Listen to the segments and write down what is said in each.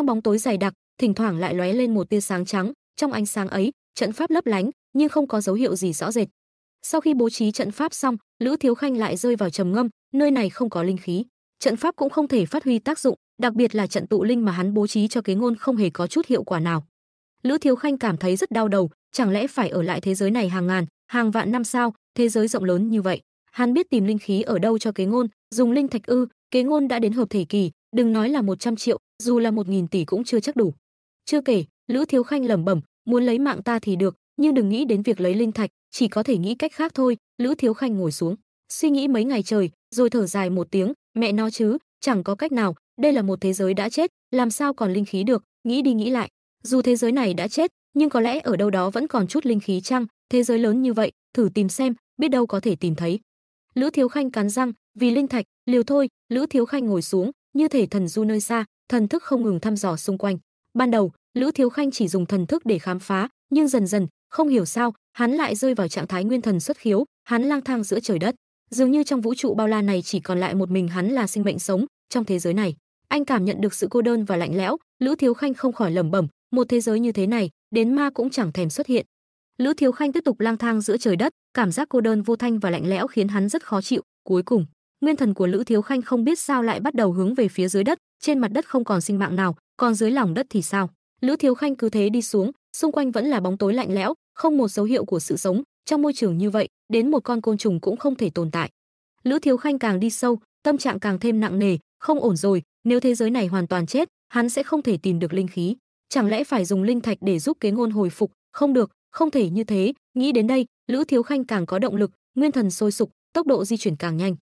Trong bóng tối dày đặc, thỉnh thoảng lại lóe lên một tia sáng trắng, trong ánh sáng ấy, trận pháp lấp lánh, nhưng không có dấu hiệu gì rõ rệt. Sau khi bố trí trận pháp xong, Lữ Thiếu Khanh lại rơi vào trầm ngâm, nơi này không có linh khí, trận pháp cũng không thể phát huy tác dụng, đặc biệt là trận tụ linh mà hắn bố trí cho kế ngôn không hề có chút hiệu quả nào. Lữ Thiếu Khanh cảm thấy rất đau đầu, chẳng lẽ phải ở lại thế giới này hàng ngàn, hàng vạn năm sao, thế giới rộng lớn như vậy, hắn biết tìm linh khí ở đâu cho kế ngôn, dùng linh thạch ư, kế ngôn đã đến hợp thể kỳ, đừng nói là 100 triệu, dù là 1000 tỷ cũng chưa chắc đủ. Chưa kể, Lữ Thiếu Khanh lẩm bẩm, muốn lấy mạng ta thì được, nhưng đừng nghĩ đến việc lấy linh thạch, chỉ có thể nghĩ cách khác thôi. Lữ Thiếu Khanh ngồi xuống, suy nghĩ mấy ngày trời, rồi thở dài một tiếng, mẹ nó chứ, chẳng có cách nào, đây là một thế giới đã chết, làm sao còn linh khí được, nghĩ đi nghĩ lại. Dù thế giới này đã chết, nhưng có lẽ ở đâu đó vẫn còn chút linh khí chăng, thế giới lớn như vậy, thử tìm xem, biết đâu có thể tìm thấy. Lữ Thiếu Khanh cắn răng, vì linh thạch, liều thôi, Lữ Thiếu Khanh ngồi xuống, như thể thần du nơi xa, thần thức không ngừng thăm dò xung quanh. Ban đầu, Lữ Thiếu Khanh chỉ dùng thần thức để khám phá, nhưng dần dần, không hiểu sao, hắn lại rơi vào trạng thái nguyên thần xuất khiếu, hắn lang thang giữa trời đất, dường như trong vũ trụ bao la này chỉ còn lại một mình hắn là sinh mệnh sống, trong thế giới này, anh cảm nhận được sự cô đơn và lạnh lẽo, Lữ Thiếu Khanh không khỏi lẩm bẩm, một thế giới như thế này, đến ma cũng chẳng thèm xuất hiện. Lữ Thiếu Khanh tiếp tục lang thang giữa trời đất, cảm giác cô đơn vô thanh và lạnh lẽo khiến hắn rất khó chịu, cuối cùng, nguyên thần của Lữ Thiếu Khanh không biết sao lại bắt đầu hướng về phía dưới đất, trên mặt đất không còn sinh mạng nào, còn dưới lòng đất thì sao? Lữ Thiếu Khanh cứ thế đi xuống, xung quanh vẫn là bóng tối lạnh lẽo, không một dấu hiệu của sự sống, trong môi trường như vậy, đến một con côn trùng cũng không thể tồn tại. Lữ Thiếu Khanh càng đi sâu, tâm trạng càng thêm nặng nề, không ổn rồi, nếu thế giới này hoàn toàn chết, hắn sẽ không thể tìm được linh khí, chẳng lẽ phải dùng linh thạch để giúp Kế Ngôn hồi phục, không được, không thể như thế, nghĩ đến đây, Lữ Thiếu Khanh càng có động lực, nguyên thần sôi sục, tốc độ di chuyển càng nhanh.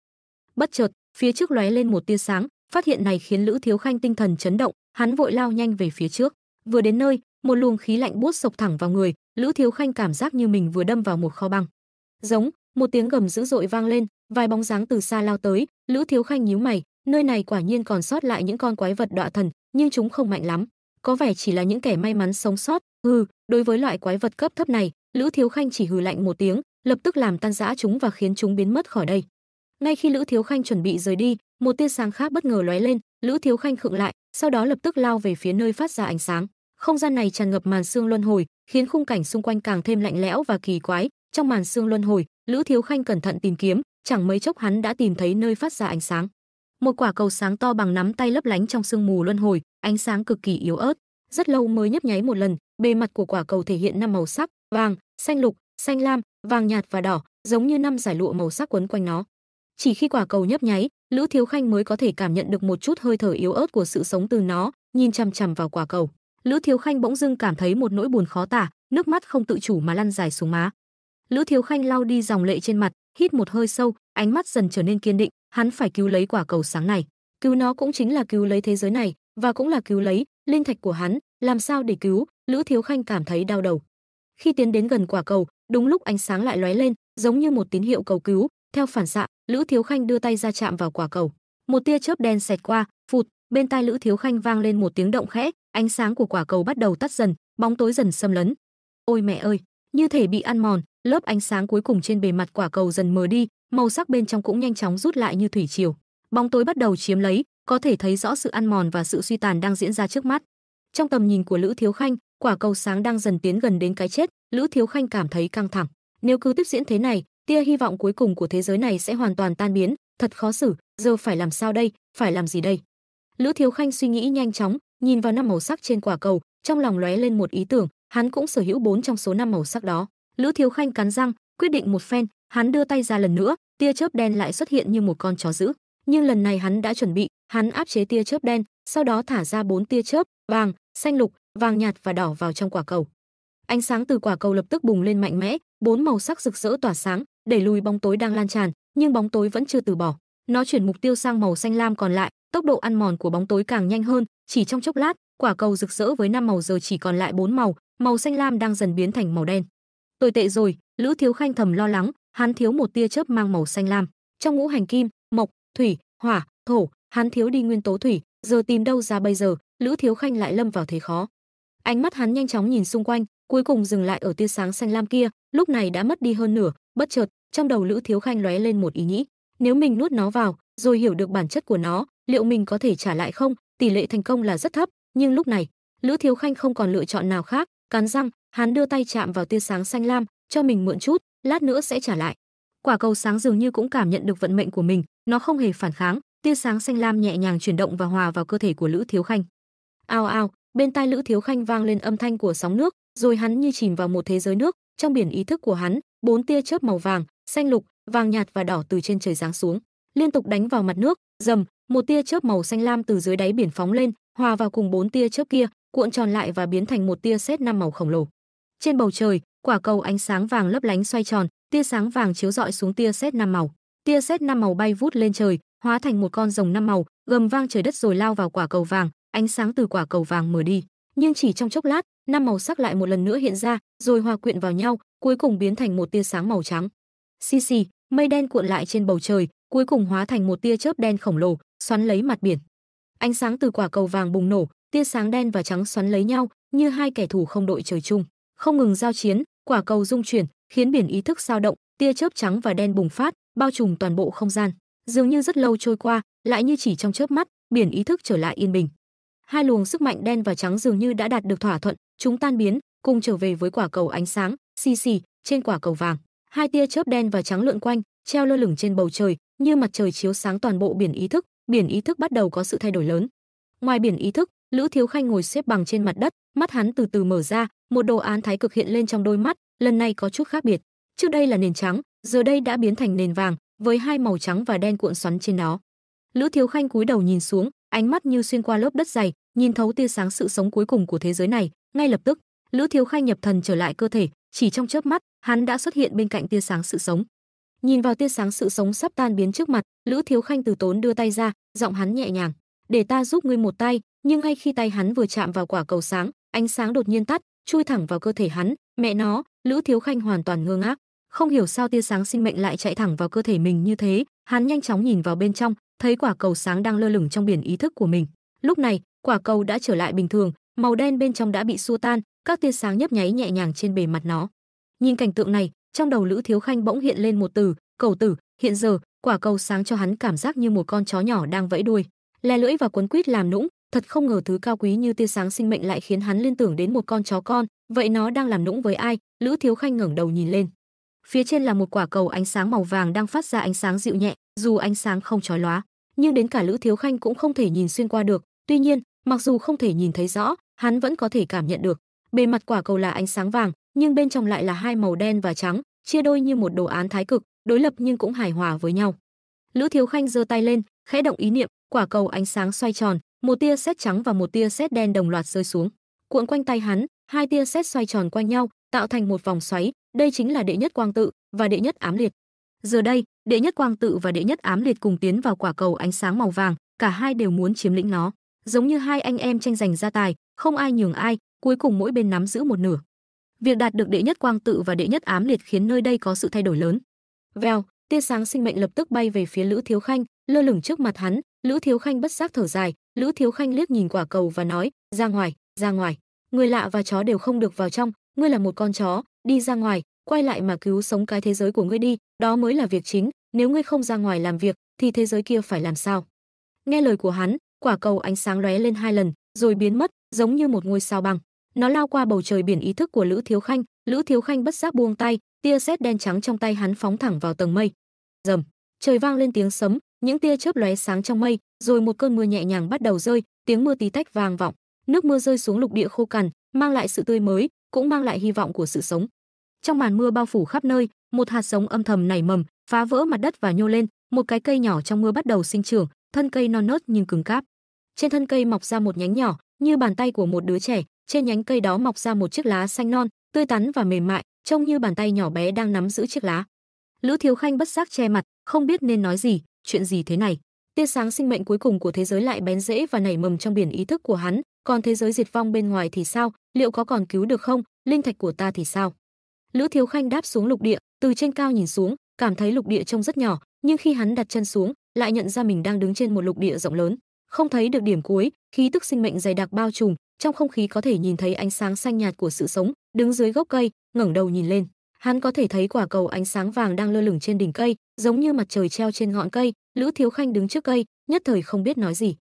Bất chợt, phía trước lóe lên một tia sáng, phát hiện này khiến Lữ Thiếu Khanh tinh thần chấn động, hắn vội lao nhanh về phía trước. Vừa đến nơi, một luồng khí lạnh buốt sộc thẳng vào người, Lữ Thiếu Khanh cảm giác như mình vừa đâm vào một kho băng. Giống, một tiếng gầm dữ dội vang lên, vài bóng dáng từ xa lao tới, Lữ Thiếu Khanh nhíu mày, nơi này quả nhiên còn sót lại những con quái vật đọa thần, nhưng chúng không mạnh lắm, có vẻ chỉ là những kẻ may mắn sống sót. Hừ, đối với loại quái vật cấp thấp này, Lữ Thiếu Khanh chỉ hừ lạnh một tiếng, lập tức làm tan rã chúng và khiến chúng biến mất khỏi đây ngay khi lữ thiếu khanh chuẩn bị rời đi một tia sáng khác bất ngờ lóe lên lữ thiếu khanh khựng lại sau đó lập tức lao về phía nơi phát ra ánh sáng không gian này tràn ngập màn xương luân hồi khiến khung cảnh xung quanh càng thêm lạnh lẽo và kỳ quái trong màn xương luân hồi lữ thiếu khanh cẩn thận tìm kiếm chẳng mấy chốc hắn đã tìm thấy nơi phát ra ánh sáng một quả cầu sáng to bằng nắm tay lấp lánh trong sương mù luân hồi ánh sáng cực kỳ yếu ớt rất lâu mới nhấp nháy một lần bề mặt của quả cầu thể hiện năm màu sắc vàng xanh lục xanh lam vàng nhạt và đỏ giống như năm giải lụa màu sắc quấn quanh nó chỉ khi quả cầu nhấp nháy lữ thiếu khanh mới có thể cảm nhận được một chút hơi thở yếu ớt của sự sống từ nó nhìn chằm chằm vào quả cầu lữ thiếu khanh bỗng dưng cảm thấy một nỗi buồn khó tả nước mắt không tự chủ mà lăn dài xuống má lữ thiếu khanh lau đi dòng lệ trên mặt hít một hơi sâu ánh mắt dần trở nên kiên định hắn phải cứu lấy quả cầu sáng này cứu nó cũng chính là cứu lấy thế giới này và cũng là cứu lấy linh thạch của hắn làm sao để cứu lữ thiếu khanh cảm thấy đau đầu khi tiến đến gần quả cầu đúng lúc ánh sáng lại lóe lên giống như một tín hiệu cầu cứu theo phản xạ, Lữ Thiếu Khanh đưa tay ra chạm vào quả cầu. Một tia chớp đen xẹt qua, phụt, bên tai Lữ Thiếu Khanh vang lên một tiếng động khẽ, ánh sáng của quả cầu bắt đầu tắt dần, bóng tối dần xâm lấn. Ôi mẹ ơi, như thể bị ăn mòn, lớp ánh sáng cuối cùng trên bề mặt quả cầu dần mờ đi, màu sắc bên trong cũng nhanh chóng rút lại như thủy triều. Bóng tối bắt đầu chiếm lấy, có thể thấy rõ sự ăn mòn và sự suy tàn đang diễn ra trước mắt. Trong tầm nhìn của Lữ Thiếu Khanh, quả cầu sáng đang dần tiến gần đến cái chết, Lữ Thiếu Khanh cảm thấy căng thẳng. Nếu cứ tiếp diễn thế này, tia hy vọng cuối cùng của thế giới này sẽ hoàn toàn tan biến thật khó xử giờ phải làm sao đây phải làm gì đây lữ thiếu khanh suy nghĩ nhanh chóng nhìn vào năm màu sắc trên quả cầu trong lòng lóe lên một ý tưởng hắn cũng sở hữu bốn trong số năm màu sắc đó lữ thiếu khanh cắn răng quyết định một phen hắn đưa tay ra lần nữa tia chớp đen lại xuất hiện như một con chó dữ nhưng lần này hắn đã chuẩn bị hắn áp chế tia chớp đen sau đó thả ra bốn tia chớp vàng xanh lục vàng nhạt và đỏ vào trong quả cầu ánh sáng từ quả cầu lập tức bùng lên mạnh mẽ bốn màu sắc rực rỡ tỏa sáng đẩy lùi bóng tối đang lan tràn, nhưng bóng tối vẫn chưa từ bỏ. Nó chuyển mục tiêu sang màu xanh lam còn lại, tốc độ ăn mòn của bóng tối càng nhanh hơn, chỉ trong chốc lát, quả cầu rực rỡ với năm màu giờ chỉ còn lại bốn màu, màu xanh lam đang dần biến thành màu đen. Tồi tệ rồi, Lữ Thiếu Khanh thầm lo lắng, hắn thiếu một tia chớp mang màu xanh lam. Trong ngũ hành kim, mộc, thủy, hỏa, thổ, hắn thiếu đi nguyên tố thủy, giờ tìm đâu ra bây giờ, Lữ Thiếu Khanh lại lâm vào thế khó. Ánh mắt hắn nhanh chóng nhìn xung quanh, cuối cùng dừng lại ở tia sáng xanh lam kia, lúc này đã mất đi hơn nửa, bất chợt, trong đầu lữ thiếu khanh lóe lên một ý nghĩ nếu mình nuốt nó vào rồi hiểu được bản chất của nó liệu mình có thể trả lại không tỷ lệ thành công là rất thấp nhưng lúc này lữ thiếu khanh không còn lựa chọn nào khác cắn răng hắn đưa tay chạm vào tia sáng xanh lam cho mình mượn chút lát nữa sẽ trả lại quả cầu sáng dường như cũng cảm nhận được vận mệnh của mình nó không hề phản kháng tia sáng xanh lam nhẹ nhàng chuyển động và hòa vào cơ thể của lữ thiếu khanh ao ao bên tai lữ thiếu khanh vang lên âm thanh của sóng nước rồi hắn như chìm vào một thế giới nước trong biển ý thức của hắn bốn tia chớp màu vàng xanh lục, vàng nhạt và đỏ từ trên trời giáng xuống, liên tục đánh vào mặt nước, dầm, một tia chớp màu xanh lam từ dưới đáy biển phóng lên, hòa vào cùng bốn tia chớp kia, cuộn tròn lại và biến thành một tia sét năm màu khổng lồ. Trên bầu trời, quả cầu ánh sáng vàng lấp lánh xoay tròn, tia sáng vàng chiếu rọi xuống tia sét năm màu. Tia sét năm màu bay vút lên trời, hóa thành một con rồng năm màu, gầm vang trời đất rồi lao vào quả cầu vàng, ánh sáng từ quả cầu vàng mở đi. Nhưng chỉ trong chốc lát, năm màu sắc lại một lần nữa hiện ra, rồi hòa quyện vào nhau, cuối cùng biến thành một tia sáng màu trắng. Xì xì, mây đen cuộn lại trên bầu trời, cuối cùng hóa thành một tia chớp đen khổng lồ, xoắn lấy mặt biển. Ánh sáng từ quả cầu vàng bùng nổ, tia sáng đen và trắng xoắn lấy nhau, như hai kẻ thù không đội trời chung, không ngừng giao chiến, quả cầu rung chuyển, khiến biển ý thức dao động, tia chớp trắng và đen bùng phát, bao trùm toàn bộ không gian. Dường như rất lâu trôi qua, lại như chỉ trong chớp mắt, biển ý thức trở lại yên bình. Hai luồng sức mạnh đen và trắng dường như đã đạt được thỏa thuận, chúng tan biến, cùng trở về với quả cầu ánh sáng, xì xì, trên quả cầu vàng hai tia chớp đen và trắng lượn quanh treo lơ lửng trên bầu trời như mặt trời chiếu sáng toàn bộ biển ý thức biển ý thức bắt đầu có sự thay đổi lớn ngoài biển ý thức lữ thiếu khanh ngồi xếp bằng trên mặt đất mắt hắn từ từ mở ra một đồ án thái cực hiện lên trong đôi mắt lần này có chút khác biệt trước đây là nền trắng giờ đây đã biến thành nền vàng với hai màu trắng và đen cuộn xoắn trên nó lữ thiếu khanh cúi đầu nhìn xuống ánh mắt như xuyên qua lớp đất dày nhìn thấu tia sáng sự sống cuối cùng của thế giới này ngay lập tức lữ thiếu khanh nhập thần trở lại cơ thể chỉ trong chớp mắt hắn đã xuất hiện bên cạnh tia sáng sự sống nhìn vào tia sáng sự sống sắp tan biến trước mặt lữ thiếu khanh từ tốn đưa tay ra giọng hắn nhẹ nhàng để ta giúp ngươi một tay nhưng ngay khi tay hắn vừa chạm vào quả cầu sáng ánh sáng đột nhiên tắt chui thẳng vào cơ thể hắn mẹ nó lữ thiếu khanh hoàn toàn ngơ ngác không hiểu sao tia sáng sinh mệnh lại chạy thẳng vào cơ thể mình như thế hắn nhanh chóng nhìn vào bên trong thấy quả cầu sáng đang lơ lửng trong biển ý thức của mình lúc này quả cầu đã trở lại bình thường màu đen bên trong đã bị xua tan các tia sáng nhấp nháy nhẹ nhàng trên bề mặt nó Nhìn cảnh tượng này, trong đầu Lữ Thiếu Khanh bỗng hiện lên một từ, cầu tử, hiện giờ, quả cầu sáng cho hắn cảm giác như một con chó nhỏ đang vẫy đuôi, le lưỡi và quấn quýt làm nũng, thật không ngờ thứ cao quý như tia sáng sinh mệnh lại khiến hắn liên tưởng đến một con chó con, vậy nó đang làm nũng với ai? Lữ Thiếu Khanh ngẩng đầu nhìn lên. Phía trên là một quả cầu ánh sáng màu vàng đang phát ra ánh sáng dịu nhẹ, dù ánh sáng không chói lóa, nhưng đến cả Lữ Thiếu Khanh cũng không thể nhìn xuyên qua được, tuy nhiên, mặc dù không thể nhìn thấy rõ, hắn vẫn có thể cảm nhận được. Bề mặt quả cầu là ánh sáng vàng, nhưng bên trong lại là hai màu đen và trắng, chia đôi như một đồ án thái cực, đối lập nhưng cũng hài hòa với nhau. Lữ Thiếu Khanh giơ tay lên, khẽ động ý niệm, quả cầu ánh sáng xoay tròn, một tia sét trắng và một tia sét đen đồng loạt rơi xuống. Cuộn quanh tay hắn, hai tia sét xoay tròn quanh nhau, tạo thành một vòng xoáy, đây chính là đệ nhất quang tự và đệ nhất ám liệt. Giờ đây, đệ nhất quang tự và đệ nhất ám liệt cùng tiến vào quả cầu ánh sáng màu vàng, cả hai đều muốn chiếm lĩnh nó, giống như hai anh em tranh giành gia tài, không ai nhường ai, cuối cùng mỗi bên nắm giữ một nửa. Việc đạt được đệ nhất quang tự và đệ nhất ám liệt khiến nơi đây có sự thay đổi lớn. Vèo, tia sáng sinh mệnh lập tức bay về phía Lữ Thiếu Khanh, lơ lửng trước mặt hắn, Lữ Thiếu Khanh bất giác thở dài, Lữ Thiếu Khanh liếc nhìn quả cầu và nói, "Ra ngoài, ra ngoài. Người lạ và chó đều không được vào trong, ngươi là một con chó, đi ra ngoài, quay lại mà cứu sống cái thế giới của ngươi đi, đó mới là việc chính, nếu ngươi không ra ngoài làm việc thì thế giới kia phải làm sao?" Nghe lời của hắn, quả cầu ánh sáng lóe lên hai lần, rồi biến mất, giống như một ngôi sao băng nó lao qua bầu trời biển ý thức của lữ thiếu khanh lữ thiếu khanh bất giác buông tay tia sét đen trắng trong tay hắn phóng thẳng vào tầng mây rầm trời vang lên tiếng sấm những tia chớp lóe sáng trong mây rồi một cơn mưa nhẹ nhàng bắt đầu rơi tiếng mưa tí tách vang vọng nước mưa rơi xuống lục địa khô cằn mang lại sự tươi mới cũng mang lại hy vọng của sự sống trong màn mưa bao phủ khắp nơi một hạt giống âm thầm nảy mầm phá vỡ mặt đất và nhô lên một cái cây nhỏ trong mưa bắt đầu sinh trưởng thân cây non nớt nhưng cứng cáp trên thân cây mọc ra một nhánh nhỏ như bàn tay của một đứa trẻ trên nhánh cây đó mọc ra một chiếc lá xanh non, tươi tắn và mềm mại, trông như bàn tay nhỏ bé đang nắm giữ chiếc lá. Lữ Thiếu Khanh bất giác che mặt, không biết nên nói gì, chuyện gì thế này? Tia sáng sinh mệnh cuối cùng của thế giới lại bén rễ và nảy mầm trong biển ý thức của hắn, còn thế giới diệt vong bên ngoài thì sao, liệu có còn cứu được không, linh thạch của ta thì sao? Lữ Thiếu Khanh đáp xuống lục địa, từ trên cao nhìn xuống, cảm thấy lục địa trông rất nhỏ, nhưng khi hắn đặt chân xuống, lại nhận ra mình đang đứng trên một lục địa rộng lớn, không thấy được điểm cuối, khí tức sinh mệnh dày đặc bao trùm, trong không khí có thể nhìn thấy ánh sáng xanh nhạt của sự sống đứng dưới gốc cây ngẩng đầu nhìn lên hắn có thể thấy quả cầu ánh sáng vàng đang lơ lửng trên đỉnh cây giống như mặt trời treo trên ngọn cây lữ thiếu khanh đứng trước cây nhất thời không biết nói gì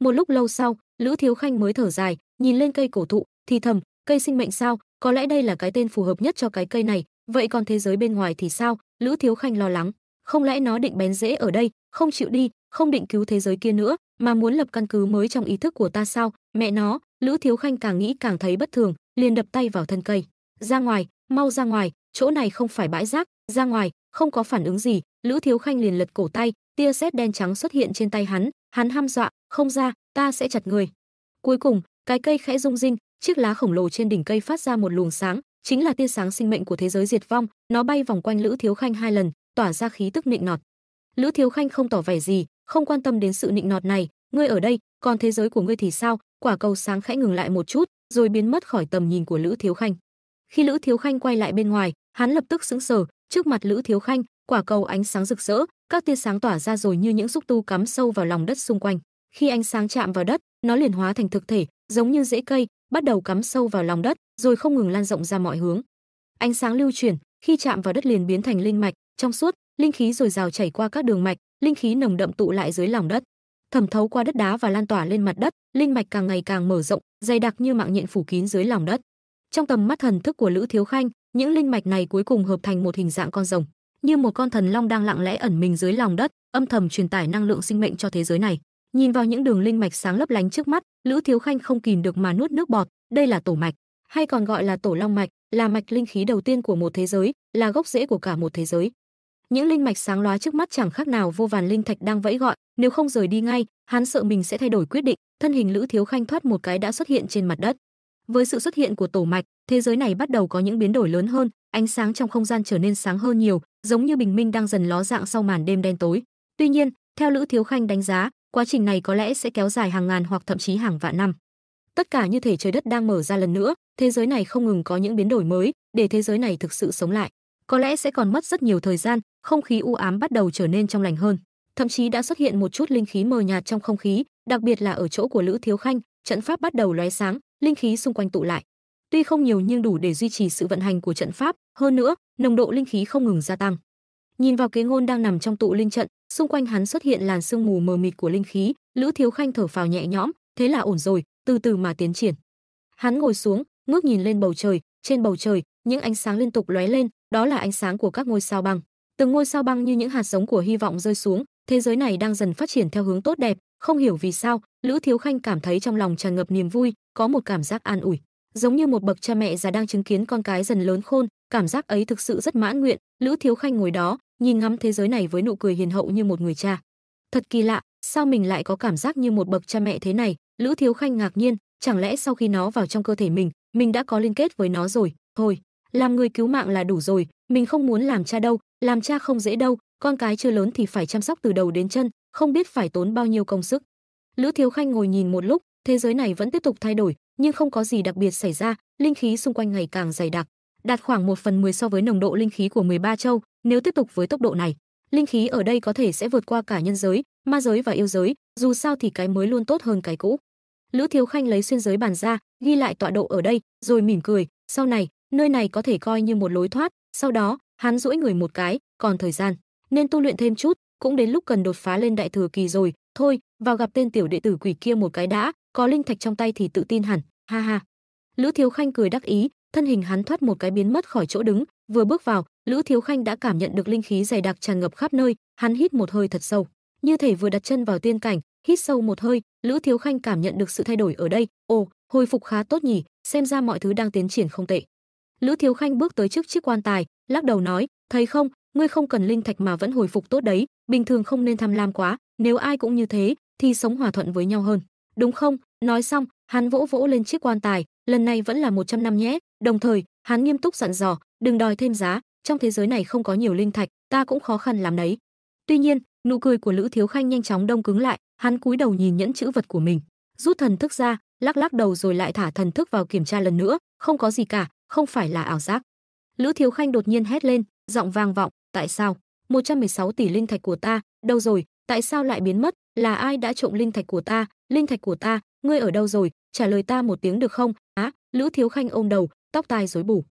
một lúc lâu sau lữ thiếu khanh mới thở dài nhìn lên cây cổ thụ thì thầm cây sinh mệnh sao có lẽ đây là cái tên phù hợp nhất cho cái cây này vậy còn thế giới bên ngoài thì sao lữ thiếu khanh lo lắng không lẽ nó định bén rễ ở đây không chịu đi không định cứu thế giới kia nữa mà muốn lập căn cứ mới trong ý thức của ta sao mẹ nó lữ thiếu khanh càng nghĩ càng thấy bất thường liền đập tay vào thân cây ra ngoài mau ra ngoài chỗ này không phải bãi rác ra ngoài không có phản ứng gì lữ thiếu khanh liền lật cổ tay tia sét đen trắng xuất hiện trên tay hắn hắn ham dọa không ra ta sẽ chặt người cuối cùng cái cây khẽ rung rinh chiếc lá khổng lồ trên đỉnh cây phát ra một luồng sáng chính là tia sáng sinh mệnh của thế giới diệt vong nó bay vòng quanh lữ thiếu khanh hai lần tỏa ra khí tức nịnh nọt lữ thiếu khanh không tỏ vẻ gì không quan tâm đến sự nịnh nọt này, ngươi ở đây, còn thế giới của ngươi thì sao? Quả cầu sáng khẽ ngừng lại một chút, rồi biến mất khỏi tầm nhìn của Lữ Thiếu Khanh. Khi Lữ Thiếu Khanh quay lại bên ngoài, hắn lập tức sững sờ, trước mặt Lữ Thiếu Khanh, quả cầu ánh sáng rực rỡ, các tia sáng tỏa ra rồi như những xúc tu cắm sâu vào lòng đất xung quanh. Khi ánh sáng chạm vào đất, nó liền hóa thành thực thể, giống như rễ cây, bắt đầu cắm sâu vào lòng đất, rồi không ngừng lan rộng ra mọi hướng. Ánh sáng lưu chuyển, khi chạm vào đất liền biến thành linh mạch, trong suốt, linh khí rồi rào chảy qua các đường mạch, linh khí nồng đậm tụ lại dưới lòng đất thẩm thấu qua đất đá và lan tỏa lên mặt đất linh mạch càng ngày càng mở rộng dày đặc như mạng nhện phủ kín dưới lòng đất trong tầm mắt thần thức của lữ thiếu khanh những linh mạch này cuối cùng hợp thành một hình dạng con rồng như một con thần long đang lặng lẽ ẩn mình dưới lòng đất âm thầm truyền tải năng lượng sinh mệnh cho thế giới này nhìn vào những đường linh mạch sáng lấp lánh trước mắt lữ thiếu khanh không kìm được mà nuốt nước bọt đây là tổ mạch hay còn gọi là tổ long mạch là mạch linh khí đầu tiên của một thế giới là gốc rễ của cả một thế giới những linh mạch sáng lóa trước mắt chẳng khác nào vô vàn linh thạch đang vẫy gọi nếu không rời đi ngay hắn sợ mình sẽ thay đổi quyết định thân hình lữ thiếu khanh thoát một cái đã xuất hiện trên mặt đất với sự xuất hiện của tổ mạch thế giới này bắt đầu có những biến đổi lớn hơn ánh sáng trong không gian trở nên sáng hơn nhiều giống như bình minh đang dần ló dạng sau màn đêm đen tối tuy nhiên theo lữ thiếu khanh đánh giá quá trình này có lẽ sẽ kéo dài hàng ngàn hoặc thậm chí hàng vạn năm tất cả như thể trời đất đang mở ra lần nữa thế giới này không ngừng có những biến đổi mới để thế giới này thực sự sống lại có lẽ sẽ còn mất rất nhiều thời gian, không khí u ám bắt đầu trở nên trong lành hơn, thậm chí đã xuất hiện một chút linh khí mờ nhạt trong không khí, đặc biệt là ở chỗ của Lữ Thiếu Khanh, trận pháp bắt đầu lóe sáng, linh khí xung quanh tụ lại. Tuy không nhiều nhưng đủ để duy trì sự vận hành của trận pháp, hơn nữa, nồng độ linh khí không ngừng gia tăng. Nhìn vào kế ngôn đang nằm trong tụ linh trận, xung quanh hắn xuất hiện làn sương mù mờ mịt của linh khí, Lữ Thiếu Khanh thở phào nhẹ nhõm, thế là ổn rồi, từ từ mà tiến triển. Hắn ngồi xuống, ngước nhìn lên bầu trời, trên bầu trời, những ánh sáng liên tục lóe lên, đó là ánh sáng của các ngôi sao băng. Từng ngôi sao băng như những hạt giống của hy vọng rơi xuống, thế giới này đang dần phát triển theo hướng tốt đẹp, không hiểu vì sao, Lữ Thiếu Khanh cảm thấy trong lòng tràn ngập niềm vui, có một cảm giác an ủi, giống như một bậc cha mẹ già đang chứng kiến con cái dần lớn khôn, cảm giác ấy thực sự rất mãn nguyện, Lữ Thiếu Khanh ngồi đó, nhìn ngắm thế giới này với nụ cười hiền hậu như một người cha. Thật kỳ lạ, sao mình lại có cảm giác như một bậc cha mẹ thế này? Lữ Thiếu Khanh ngạc nhiên, chẳng lẽ sau khi nó vào trong cơ thể mình, mình đã có liên kết với nó rồi? Thôi, làm người cứu mạng là đủ rồi, mình không muốn làm cha đâu, làm cha không dễ đâu, con cái chưa lớn thì phải chăm sóc từ đầu đến chân, không biết phải tốn bao nhiêu công sức. Lữ Thiếu Khanh ngồi nhìn một lúc, thế giới này vẫn tiếp tục thay đổi, nhưng không có gì đặc biệt xảy ra, linh khí xung quanh ngày càng dày đặc, đạt khoảng 1 phần 10 so với nồng độ linh khí của 13 châu, nếu tiếp tục với tốc độ này, linh khí ở đây có thể sẽ vượt qua cả nhân giới, ma giới và yêu giới, dù sao thì cái mới luôn tốt hơn cái cũ. Lữ Thiếu Khanh lấy xuyên giới bàn ra, ghi lại tọa độ ở đây, rồi mỉm cười, sau này nơi này có thể coi như một lối thoát, sau đó, hắn duỗi người một cái, còn thời gian, nên tu luyện thêm chút, cũng đến lúc cần đột phá lên đại thừa kỳ rồi, thôi, vào gặp tên tiểu đệ tử quỷ kia một cái đã, có linh thạch trong tay thì tự tin hẳn, ha ha. Lữ Thiếu Khanh cười đắc ý, thân hình hắn thoát một cái biến mất khỏi chỗ đứng, vừa bước vào, Lữ Thiếu Khanh đã cảm nhận được linh khí dày đặc tràn ngập khắp nơi, hắn hít một hơi thật sâu, như thể vừa đặt chân vào tiên cảnh, hít sâu một hơi, Lữ Thiếu Khanh cảm nhận được sự thay đổi ở đây, ồ, hồi phục khá tốt nhỉ, xem ra mọi thứ đang tiến triển không tệ. Lữ Thiếu Khanh bước tới trước chiếc quan tài, lắc đầu nói, "Thấy không, ngươi không cần linh thạch mà vẫn hồi phục tốt đấy, bình thường không nên tham lam quá, nếu ai cũng như thế thì sống hòa thuận với nhau hơn." "Đúng không?" Nói xong, hắn vỗ vỗ lên chiếc quan tài, lần này vẫn là 100 năm nhé, đồng thời, hắn nghiêm túc dặn dò, "Đừng đòi thêm giá, trong thế giới này không có nhiều linh thạch, ta cũng khó khăn làm đấy." Tuy nhiên, nụ cười của Lữ Thiếu Khanh nhanh chóng đông cứng lại, hắn cúi đầu nhìn nhẫn chữ vật của mình, rút thần thức ra, lắc lắc đầu rồi lại thả thần thức vào kiểm tra lần nữa, không có gì cả, không phải là ảo giác. Lữ Thiếu Khanh đột nhiên hét lên, giọng vang vọng, tại sao? 116 tỷ linh thạch của ta, đâu rồi? Tại sao lại biến mất? Là ai đã trộm linh thạch của ta? Linh thạch của ta, ngươi ở đâu rồi? Trả lời ta một tiếng được không? Á, à, Lữ Thiếu Khanh ôm đầu, tóc tai rối bù.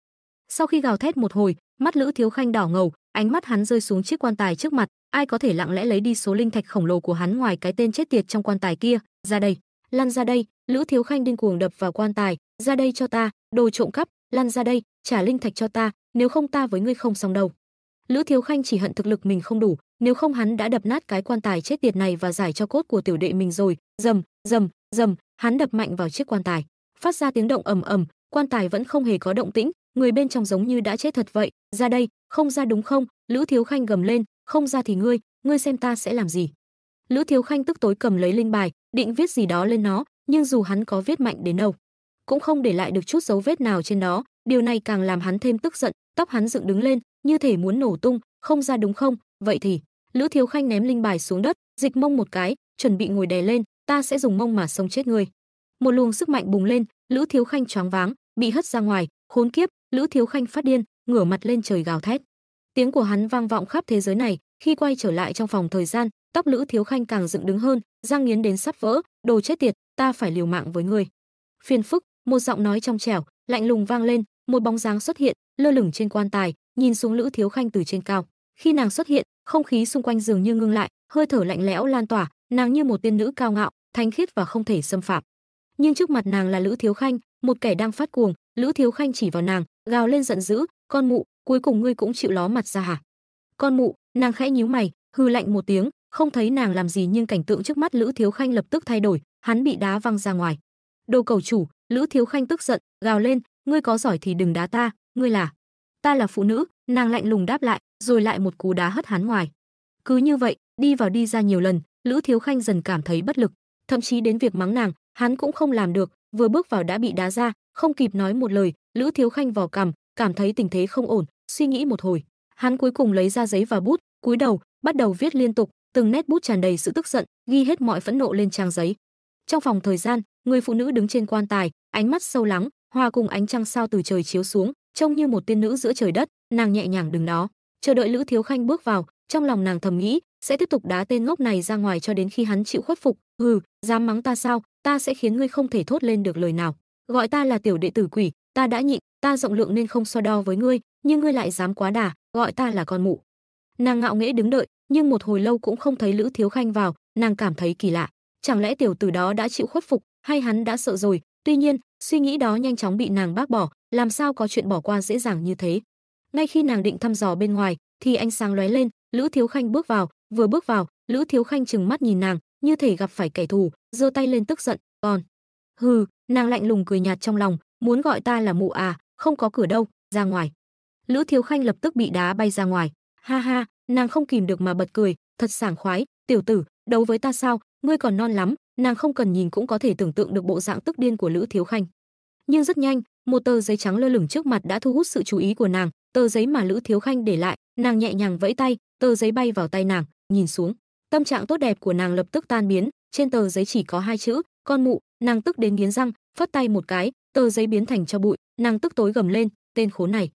Sau khi gào thét một hồi, mắt Lữ Thiếu Khanh đỏ ngầu, ánh mắt hắn rơi xuống chiếc quan tài trước mặt, ai có thể lặng lẽ lấy đi số linh thạch khổng lồ của hắn ngoài cái tên chết tiệt trong quan tài kia, ra đây, lăn ra đây, Lữ Thiếu Khanh điên cuồng đập vào quan tài, ra đây cho ta, đồ trộm cắp, lăn ra đây trả linh thạch cho ta nếu không ta với ngươi không xong đâu lữ thiếu khanh chỉ hận thực lực mình không đủ nếu không hắn đã đập nát cái quan tài chết tiệt này và giải cho cốt của tiểu đệ mình rồi dầm dầm dầm hắn đập mạnh vào chiếc quan tài phát ra tiếng động ầm ầm quan tài vẫn không hề có động tĩnh người bên trong giống như đã chết thật vậy ra đây không ra đúng không lữ thiếu khanh gầm lên không ra thì ngươi ngươi xem ta sẽ làm gì lữ thiếu khanh tức tối cầm lấy linh bài định viết gì đó lên nó nhưng dù hắn có viết mạnh đến đâu cũng không để lại được chút dấu vết nào trên đó điều này càng làm hắn thêm tức giận tóc hắn dựng đứng lên như thể muốn nổ tung không ra đúng không vậy thì lữ thiếu khanh ném linh bài xuống đất dịch mông một cái chuẩn bị ngồi đè lên ta sẽ dùng mông mà xông chết người một luồng sức mạnh bùng lên lữ thiếu khanh choáng váng bị hất ra ngoài khốn kiếp lữ thiếu khanh phát điên ngửa mặt lên trời gào thét tiếng của hắn vang vọng khắp thế giới này khi quay trở lại trong phòng thời gian tóc lữ thiếu khanh càng dựng đứng hơn răng nghiến đến sắp vỡ đồ chết tiệt ta phải liều mạng với ngươi phiền phức một giọng nói trong trẻo lạnh lùng vang lên một bóng dáng xuất hiện lơ lửng trên quan tài nhìn xuống lữ thiếu khanh từ trên cao khi nàng xuất hiện không khí xung quanh dường như ngưng lại hơi thở lạnh lẽo lan tỏa nàng như một tiên nữ cao ngạo thánh khiết và không thể xâm phạm nhưng trước mặt nàng là lữ thiếu khanh một kẻ đang phát cuồng lữ thiếu khanh chỉ vào nàng gào lên giận dữ con mụ cuối cùng ngươi cũng chịu ló mặt ra hả con mụ nàng khẽ nhíu mày hư lạnh một tiếng không thấy nàng làm gì nhưng cảnh tượng trước mắt lữ thiếu khanh lập tức thay đổi hắn bị đá văng ra ngoài đồ cầu chủ lữ thiếu khanh tức giận gào lên ngươi có giỏi thì đừng đá ta ngươi là ta là phụ nữ nàng lạnh lùng đáp lại rồi lại một cú đá hất hắn ngoài cứ như vậy đi vào đi ra nhiều lần lữ thiếu khanh dần cảm thấy bất lực thậm chí đến việc mắng nàng hắn cũng không làm được vừa bước vào đã bị đá ra không kịp nói một lời lữ thiếu khanh vò cằm cảm thấy tình thế không ổn suy nghĩ một hồi hắn cuối cùng lấy ra giấy và bút cúi đầu bắt đầu viết liên tục từng nét bút tràn đầy sự tức giận ghi hết mọi phẫn nộ lên trang giấy trong phòng thời gian người phụ nữ đứng trên quan tài ánh mắt sâu lắng hòa cùng ánh trăng sao từ trời chiếu xuống trông như một tiên nữ giữa trời đất nàng nhẹ nhàng đứng đó chờ đợi lữ thiếu khanh bước vào trong lòng nàng thầm nghĩ sẽ tiếp tục đá tên ngốc này ra ngoài cho đến khi hắn chịu khuất phục hừ dám mắng ta sao ta sẽ khiến ngươi không thể thốt lên được lời nào gọi ta là tiểu đệ tử quỷ ta đã nhịn ta rộng lượng nên không so đo với ngươi nhưng ngươi lại dám quá đà gọi ta là con mụ nàng ngạo nghễ đứng đợi nhưng một hồi lâu cũng không thấy lữ thiếu khanh vào nàng cảm thấy kỳ lạ chẳng lẽ tiểu tử đó đã chịu khuất phục hay hắn đã sợ rồi, tuy nhiên, suy nghĩ đó nhanh chóng bị nàng bác bỏ, làm sao có chuyện bỏ qua dễ dàng như thế. Ngay khi nàng định thăm dò bên ngoài, thì ánh sáng lóe lên, Lữ Thiếu Khanh bước vào, vừa bước vào, Lữ Thiếu Khanh trừng mắt nhìn nàng, như thể gặp phải kẻ thù, giơ tay lên tức giận, "Còn." "Hừ," nàng lạnh lùng cười nhạt trong lòng, "Muốn gọi ta là mụ à, không có cửa đâu, ra ngoài." Lữ Thiếu Khanh lập tức bị đá bay ra ngoài. "Ha ha," nàng không kìm được mà bật cười, thật sảng khoái, "Tiểu tử, đấu với ta sao, ngươi còn non lắm, nàng không cần nhìn cũng có thể tưởng tượng được bộ dạng tức điên của lữ thiếu khanh nhưng rất nhanh một tờ giấy trắng lơ lửng trước mặt đã thu hút sự chú ý của nàng tờ giấy mà lữ thiếu khanh để lại nàng nhẹ nhàng vẫy tay tờ giấy bay vào tay nàng nhìn xuống tâm trạng tốt đẹp của nàng lập tức tan biến trên tờ giấy chỉ có hai chữ con mụ nàng tức đến nghiến răng phất tay một cái tờ giấy biến thành cho bụi nàng tức tối gầm lên tên khốn này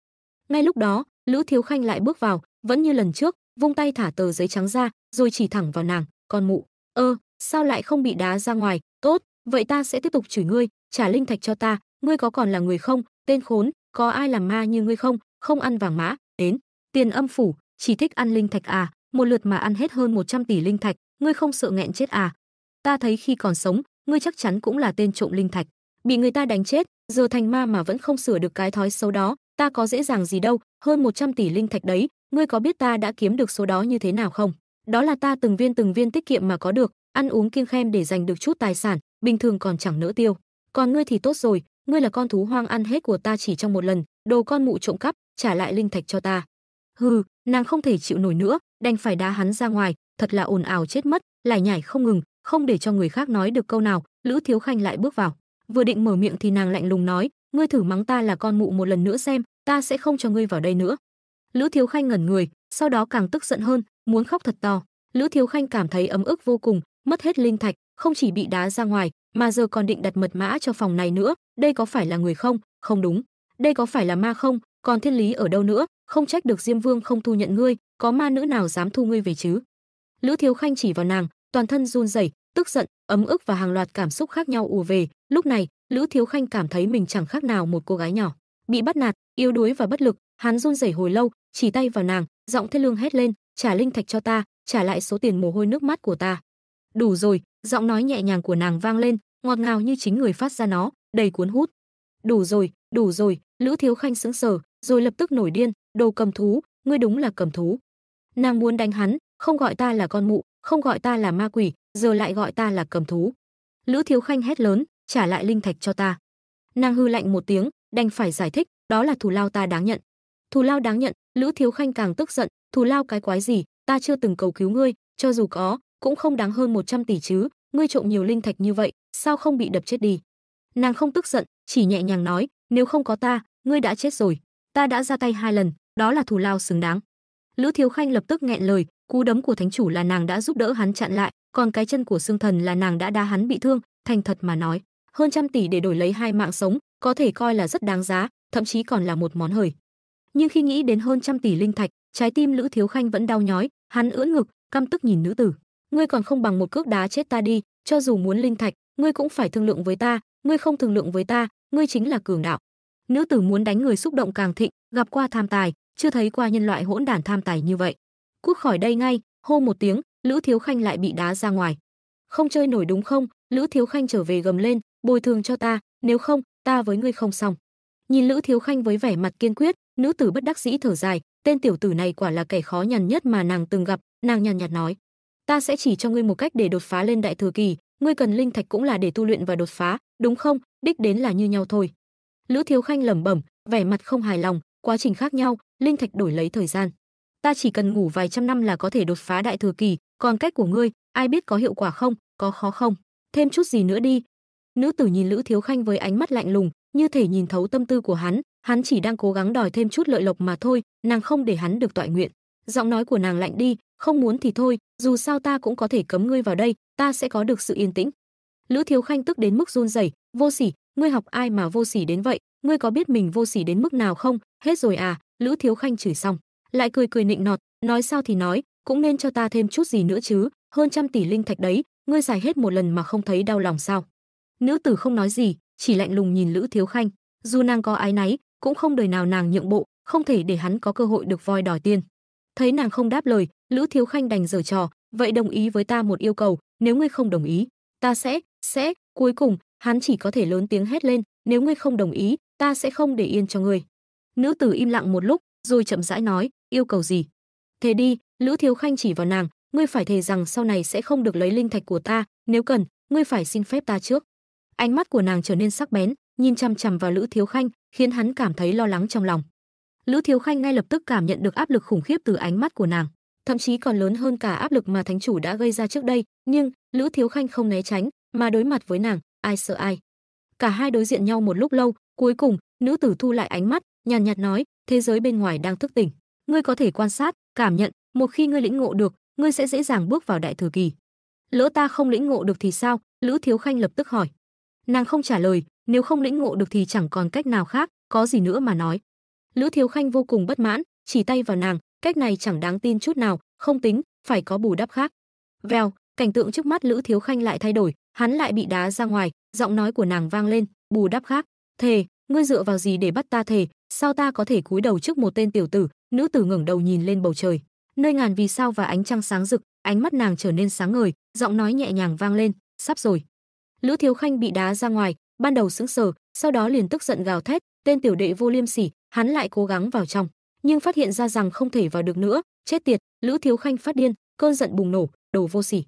ngay lúc đó lữ thiếu khanh lại bước vào vẫn như lần trước vung tay thả tờ giấy trắng ra rồi chỉ thẳng vào nàng con mụ ơ sao lại không bị đá ra ngoài tốt vậy ta sẽ tiếp tục chửi ngươi trả linh thạch cho ta ngươi có còn là người không tên khốn có ai làm ma như ngươi không không ăn vàng mã đến tiền âm phủ chỉ thích ăn linh thạch à một lượt mà ăn hết hơn 100 tỷ linh thạch ngươi không sợ nghẹn chết à ta thấy khi còn sống ngươi chắc chắn cũng là tên trộm linh thạch bị người ta đánh chết giờ thành ma mà vẫn không sửa được cái thói xấu đó ta có dễ dàng gì đâu hơn 100 tỷ linh thạch đấy ngươi có biết ta đã kiếm được số đó như thế nào không đó là ta từng viên từng viên tiết kiệm mà có được ăn uống kiêng khem để giành được chút tài sản, bình thường còn chẳng nỡ tiêu. Còn ngươi thì tốt rồi, ngươi là con thú hoang ăn hết của ta chỉ trong một lần, đồ con mụ trộm cắp, trả lại linh thạch cho ta. Hừ, nàng không thể chịu nổi nữa, đành phải đá hắn ra ngoài, thật là ồn ào chết mất, lải nhải không ngừng, không để cho người khác nói được câu nào, Lữ Thiếu Khanh lại bước vào. Vừa định mở miệng thì nàng lạnh lùng nói, ngươi thử mắng ta là con mụ một lần nữa xem, ta sẽ không cho ngươi vào đây nữa. Lữ Thiếu Khanh ngẩn người, sau đó càng tức giận hơn, muốn khóc thật to. Lữ Thiếu Khanh cảm thấy ấm ức vô cùng, mất hết linh thạch, không chỉ bị đá ra ngoài, mà giờ còn định đặt mật mã cho phòng này nữa, đây có phải là người không? Không đúng, đây có phải là ma không? Còn thiên lý ở đâu nữa? Không trách được Diêm Vương không thu nhận ngươi, có ma nữ nào dám thu ngươi về chứ? Lữ Thiếu Khanh chỉ vào nàng, toàn thân run rẩy, tức giận, ấm ức và hàng loạt cảm xúc khác nhau ùa về, lúc này, Lữ Thiếu Khanh cảm thấy mình chẳng khác nào một cô gái nhỏ, bị bắt nạt, yếu đuối và bất lực, hắn run rẩy hồi lâu, chỉ tay vào nàng, giọng thê lương hét lên, "Trả linh thạch cho ta, trả lại số tiền mồ hôi nước mắt của ta." đủ rồi giọng nói nhẹ nhàng của nàng vang lên ngọt ngào như chính người phát ra nó đầy cuốn hút đủ rồi đủ rồi lữ thiếu khanh sững sờ rồi lập tức nổi điên đồ cầm thú ngươi đúng là cầm thú nàng muốn đánh hắn không gọi ta là con mụ không gọi ta là ma quỷ giờ lại gọi ta là cầm thú lữ thiếu khanh hét lớn trả lại linh thạch cho ta nàng hư lạnh một tiếng đành phải giải thích đó là thù lao ta đáng nhận thù lao đáng nhận lữ thiếu khanh càng tức giận thù lao cái quái gì ta chưa từng cầu cứu ngươi cho dù có cũng không đáng hơn 100 tỷ chứ, ngươi trộm nhiều linh thạch như vậy, sao không bị đập chết đi? Nàng không tức giận, chỉ nhẹ nhàng nói, nếu không có ta, ngươi đã chết rồi, ta đã ra tay hai lần, đó là thù lao xứng đáng. Lữ Thiếu Khanh lập tức nghẹn lời, cú đấm của thánh chủ là nàng đã giúp đỡ hắn chặn lại, còn cái chân của xương Thần là nàng đã đá hắn bị thương, thành thật mà nói, hơn trăm tỷ để đổi lấy hai mạng sống, có thể coi là rất đáng giá, thậm chí còn là một món hời. Nhưng khi nghĩ đến hơn trăm tỷ linh thạch, trái tim Lữ Thiếu Khanh vẫn đau nhói, hắn ưỡn ngực, căm tức nhìn nữ tử ngươi còn không bằng một cước đá chết ta đi cho dù muốn linh thạch ngươi cũng phải thương lượng với ta ngươi không thương lượng với ta ngươi chính là cường đạo nữ tử muốn đánh người xúc động càng thịnh gặp qua tham tài chưa thấy qua nhân loại hỗn đản tham tài như vậy cút khỏi đây ngay hô một tiếng lữ thiếu khanh lại bị đá ra ngoài không chơi nổi đúng không lữ thiếu khanh trở về gầm lên bồi thường cho ta nếu không ta với ngươi không xong nhìn lữ thiếu khanh với vẻ mặt kiên quyết nữ tử bất đắc dĩ thở dài tên tiểu tử này quả là kẻ khó nhằn nhất mà nàng từng gặp nàng nhàn nhạt nói ta sẽ chỉ cho ngươi một cách để đột phá lên đại thừa kỳ ngươi cần linh thạch cũng là để tu luyện và đột phá đúng không đích đến là như nhau thôi lữ thiếu khanh lẩm bẩm vẻ mặt không hài lòng quá trình khác nhau linh thạch đổi lấy thời gian ta chỉ cần ngủ vài trăm năm là có thể đột phá đại thừa kỳ còn cách của ngươi ai biết có hiệu quả không có khó không thêm chút gì nữa đi nữ tử nhìn lữ thiếu khanh với ánh mắt lạnh lùng như thể nhìn thấu tâm tư của hắn hắn chỉ đang cố gắng đòi thêm chút lợi lộc mà thôi nàng không để hắn được tọa nguyện giọng nói của nàng lạnh đi không muốn thì thôi dù sao ta cũng có thể cấm ngươi vào đây ta sẽ có được sự yên tĩnh lữ thiếu khanh tức đến mức run rẩy vô sỉ ngươi học ai mà vô sỉ đến vậy ngươi có biết mình vô sỉ đến mức nào không hết rồi à lữ thiếu khanh chửi xong lại cười cười nịnh nọt nói sao thì nói cũng nên cho ta thêm chút gì nữa chứ hơn trăm tỷ linh thạch đấy ngươi giải hết một lần mà không thấy đau lòng sao nữ tử không nói gì chỉ lạnh lùng nhìn lữ thiếu khanh dù nàng có ái náy cũng không đời nào nàng nhượng bộ không thể để hắn có cơ hội được voi đòi tiền thấy nàng không đáp lời lữ thiếu khanh đành giở trò vậy đồng ý với ta một yêu cầu nếu ngươi không đồng ý ta sẽ sẽ cuối cùng hắn chỉ có thể lớn tiếng hét lên nếu ngươi không đồng ý ta sẽ không để yên cho ngươi nữ tử im lặng một lúc rồi chậm rãi nói yêu cầu gì thế đi lữ thiếu khanh chỉ vào nàng ngươi phải thề rằng sau này sẽ không được lấy linh thạch của ta nếu cần ngươi phải xin phép ta trước ánh mắt của nàng trở nên sắc bén nhìn chăm chằm vào lữ thiếu khanh khiến hắn cảm thấy lo lắng trong lòng Lữ Thiếu Khanh ngay lập tức cảm nhận được áp lực khủng khiếp từ ánh mắt của nàng, thậm chí còn lớn hơn cả áp lực mà thánh chủ đã gây ra trước đây, nhưng Lữ Thiếu Khanh không né tránh, mà đối mặt với nàng, ai sợ ai. Cả hai đối diện nhau một lúc lâu, cuối cùng, nữ tử thu lại ánh mắt, nhàn nhạt nói, thế giới bên ngoài đang thức tỉnh, ngươi có thể quan sát, cảm nhận, một khi ngươi lĩnh ngộ được, ngươi sẽ dễ dàng bước vào đại thừa kỳ. Lỡ ta không lĩnh ngộ được thì sao? Lữ Thiếu Khanh lập tức hỏi. Nàng không trả lời, nếu không lĩnh ngộ được thì chẳng còn cách nào khác, có gì nữa mà nói. Lữ Thiếu Khanh vô cùng bất mãn, chỉ tay vào nàng, cách này chẳng đáng tin chút nào, không tính, phải có bù đắp khác. Vèo, cảnh tượng trước mắt Lữ Thiếu Khanh lại thay đổi, hắn lại bị đá ra ngoài, giọng nói của nàng vang lên, bù đắp khác, thề, ngươi dựa vào gì để bắt ta thề, sao ta có thể cúi đầu trước một tên tiểu tử, nữ tử ngẩng đầu nhìn lên bầu trời, nơi ngàn vì sao và ánh trăng sáng rực, ánh mắt nàng trở nên sáng ngời, giọng nói nhẹ nhàng vang lên, sắp rồi. Lữ Thiếu Khanh bị đá ra ngoài, ban đầu sững sờ, sau đó liền tức giận gào thét, tên tiểu đệ vô liêm sỉ, hắn lại cố gắng vào trong, nhưng phát hiện ra rằng không thể vào được nữa, chết tiệt, Lữ Thiếu Khanh phát điên, cơn giận bùng nổ, đồ vô sỉ.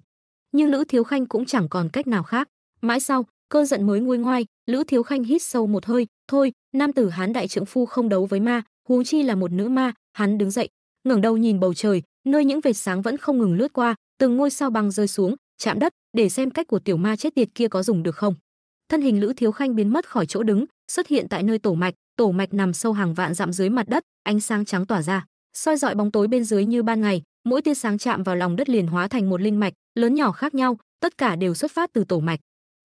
Nhưng Lữ Thiếu Khanh cũng chẳng còn cách nào khác, mãi sau, cơn giận mới nguôi ngoai, Lữ Thiếu Khanh hít sâu một hơi, thôi, nam tử hán đại trưởng phu không đấu với ma, huống chi là một nữ ma, hắn đứng dậy, ngẩng đầu nhìn bầu trời, nơi những vệt sáng vẫn không ngừng lướt qua, từng ngôi sao băng rơi xuống, chạm đất, để xem cách của tiểu ma chết tiệt kia có dùng được không. Thân hình Lữ Thiếu Khanh biến mất khỏi chỗ đứng, xuất hiện tại nơi tổ mạch, tổ mạch nằm sâu hàng vạn dặm dưới mặt đất, ánh sáng trắng tỏa ra, soi dọi bóng tối bên dưới như ban ngày, mỗi tia sáng chạm vào lòng đất liền hóa thành một linh mạch, lớn nhỏ khác nhau, tất cả đều xuất phát từ tổ mạch.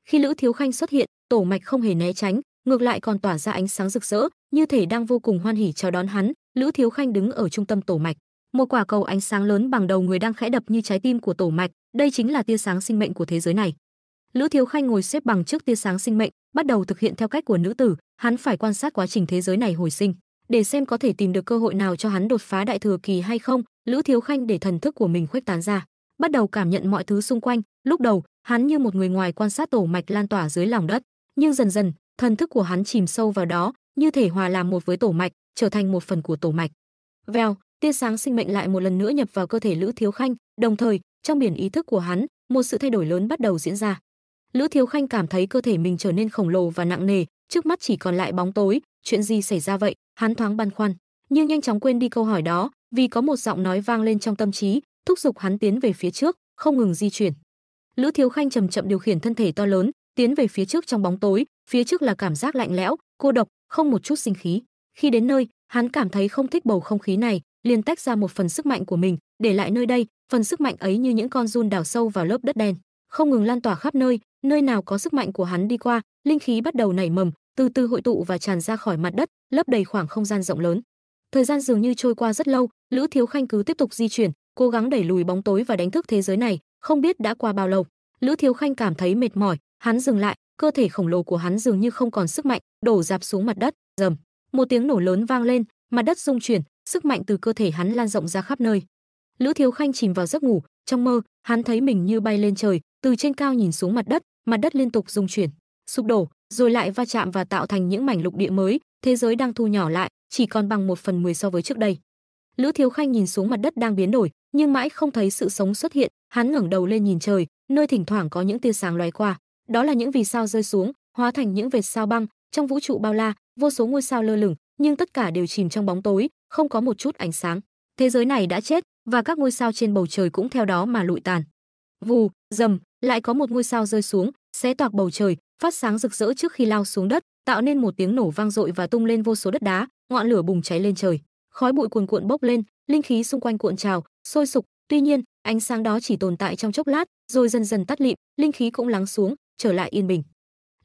Khi Lữ Thiếu Khanh xuất hiện, tổ mạch không hề né tránh, ngược lại còn tỏa ra ánh sáng rực rỡ, như thể đang vô cùng hoan hỉ chào đón hắn. Lữ Thiếu Khanh đứng ở trung tâm tổ mạch, một quả cầu ánh sáng lớn bằng đầu người đang khẽ đập như trái tim của tổ mạch, đây chính là tia sáng sinh mệnh của thế giới này. Lữ Thiếu Khanh ngồi xếp bằng trước tia sáng sinh mệnh, bắt đầu thực hiện theo cách của nữ tử, hắn phải quan sát quá trình thế giới này hồi sinh, để xem có thể tìm được cơ hội nào cho hắn đột phá đại thừa kỳ hay không. Lữ Thiếu Khanh để thần thức của mình khuếch tán ra, bắt đầu cảm nhận mọi thứ xung quanh, lúc đầu, hắn như một người ngoài quan sát tổ mạch lan tỏa dưới lòng đất, nhưng dần dần, thần thức của hắn chìm sâu vào đó, như thể hòa làm một với tổ mạch, trở thành một phần của tổ mạch. Vèo, tia sáng sinh mệnh lại một lần nữa nhập vào cơ thể Lữ Thiếu Khanh, đồng thời, trong biển ý thức của hắn, một sự thay đổi lớn bắt đầu diễn ra. Lữ Thiếu Khanh cảm thấy cơ thể mình trở nên khổng lồ và nặng nề, trước mắt chỉ còn lại bóng tối, chuyện gì xảy ra vậy? Hắn thoáng băn khoăn, nhưng nhanh chóng quên đi câu hỏi đó, vì có một giọng nói vang lên trong tâm trí, thúc giục hắn tiến về phía trước, không ngừng di chuyển. Lữ Thiếu Khanh chậm chậm điều khiển thân thể to lớn, tiến về phía trước trong bóng tối, phía trước là cảm giác lạnh lẽo, cô độc, không một chút sinh khí. Khi đến nơi, hắn cảm thấy không thích bầu không khí này, liền tách ra một phần sức mạnh của mình, để lại nơi đây, phần sức mạnh ấy như những con giun đào sâu vào lớp đất đen, không ngừng lan tỏa khắp nơi, nơi nào có sức mạnh của hắn đi qua, linh khí bắt đầu nảy mầm, từ từ hội tụ và tràn ra khỏi mặt đất, lấp đầy khoảng không gian rộng lớn. Thời gian dường như trôi qua rất lâu, Lữ Thiếu Khanh cứ tiếp tục di chuyển, cố gắng đẩy lùi bóng tối và đánh thức thế giới này, không biết đã qua bao lâu. Lữ Thiếu Khanh cảm thấy mệt mỏi, hắn dừng lại, cơ thể khổng lồ của hắn dường như không còn sức mạnh, đổ dạp xuống mặt đất, rầm. Một tiếng nổ lớn vang lên, mặt đất rung chuyển, sức mạnh từ cơ thể hắn lan rộng ra khắp nơi. Lữ Thiếu Khanh chìm vào giấc ngủ, trong mơ, hắn thấy mình như bay lên trời, từ trên cao nhìn xuống mặt đất, mặt đất liên tục rung chuyển, sụp đổ, rồi lại va chạm và tạo thành những mảnh lục địa mới, thế giới đang thu nhỏ lại, chỉ còn bằng một phần mười so với trước đây. Lữ Thiếu Khanh nhìn xuống mặt đất đang biến đổi, nhưng mãi không thấy sự sống xuất hiện, hắn ngẩng đầu lên nhìn trời, nơi thỉnh thoảng có những tia sáng lóe qua, đó là những vì sao rơi xuống, hóa thành những vệt sao băng, trong vũ trụ bao la, vô số ngôi sao lơ lửng, nhưng tất cả đều chìm trong bóng tối, không có một chút ánh sáng. Thế giới này đã chết, và các ngôi sao trên bầu trời cũng theo đó mà lụi tàn. Vù, rầm, lại có một ngôi sao rơi xuống, xé toạc bầu trời, phát sáng rực rỡ trước khi lao xuống đất, tạo nên một tiếng nổ vang dội và tung lên vô số đất đá, ngọn lửa bùng cháy lên trời. Khói bụi cuồn cuộn bốc lên, linh khí xung quanh cuộn trào, sôi sục, tuy nhiên, ánh sáng đó chỉ tồn tại trong chốc lát, rồi dần dần tắt lịm, linh khí cũng lắng xuống, trở lại yên bình.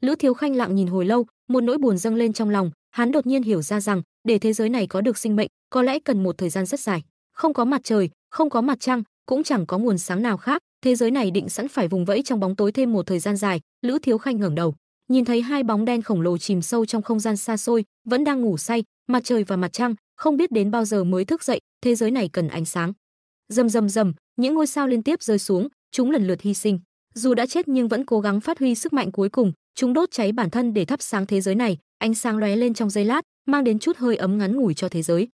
Lữ Thiếu Khanh lặng nhìn hồi lâu, một nỗi buồn dâng lên trong lòng, hắn đột nhiên hiểu ra rằng, để thế giới này có được sinh mệnh, có lẽ cần một thời gian rất dài. Không có mặt trời, không có mặt trăng, cũng chẳng có nguồn sáng nào khác thế giới này định sẵn phải vùng vẫy trong bóng tối thêm một thời gian dài lữ thiếu khanh ngẩng đầu nhìn thấy hai bóng đen khổng lồ chìm sâu trong không gian xa xôi vẫn đang ngủ say mặt trời và mặt trăng không biết đến bao giờ mới thức dậy thế giới này cần ánh sáng rầm rầm rầm những ngôi sao liên tiếp rơi xuống chúng lần lượt hy sinh dù đã chết nhưng vẫn cố gắng phát huy sức mạnh cuối cùng chúng đốt cháy bản thân để thắp sáng thế giới này ánh sáng lóe lên trong giây lát mang đến chút hơi ấm ngắn ngủi cho thế giới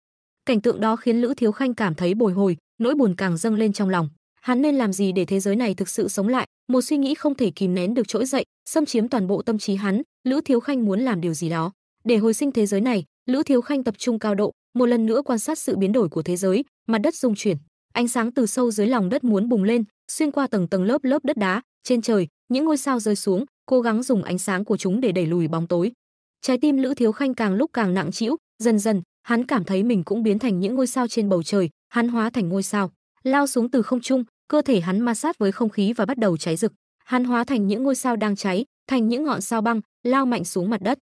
cảnh tượng đó khiến lữ thiếu khanh cảm thấy bồi hồi nỗi buồn càng dâng lên trong lòng hắn nên làm gì để thế giới này thực sự sống lại một suy nghĩ không thể kìm nén được trỗi dậy xâm chiếm toàn bộ tâm trí hắn lữ thiếu khanh muốn làm điều gì đó để hồi sinh thế giới này lữ thiếu khanh tập trung cao độ một lần nữa quan sát sự biến đổi của thế giới mặt đất rung chuyển ánh sáng từ sâu dưới lòng đất muốn bùng lên xuyên qua tầng tầng lớp lớp đất đá trên trời những ngôi sao rơi xuống cố gắng dùng ánh sáng của chúng để đẩy lùi bóng tối trái tim lữ thiếu khanh càng lúc càng nặng trĩu dần dần hắn cảm thấy mình cũng biến thành những ngôi sao trên bầu trời hắn hóa thành ngôi sao, lao xuống từ không trung, cơ thể hắn ma sát với không khí và bắt đầu cháy rực. Hắn hóa thành những ngôi sao đang cháy, thành những ngọn sao băng, lao mạnh xuống mặt đất.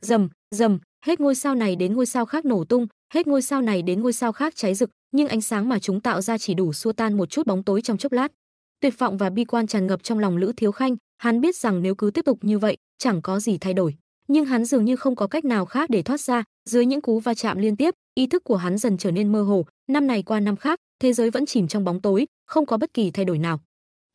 Rầm, rầm, hết ngôi sao này đến ngôi sao khác nổ tung, hết ngôi sao này đến ngôi sao khác cháy rực, nhưng ánh sáng mà chúng tạo ra chỉ đủ xua tan một chút bóng tối trong chốc lát. Tuyệt vọng và bi quan tràn ngập trong lòng Lữ Thiếu Khanh, hắn biết rằng nếu cứ tiếp tục như vậy, chẳng có gì thay đổi, nhưng hắn dường như không có cách nào khác để thoát ra, dưới những cú va chạm liên tiếp, ý thức của hắn dần trở nên mơ hồ, năm này qua năm khác, thế giới vẫn chìm trong bóng tối, không có bất kỳ thay đổi nào.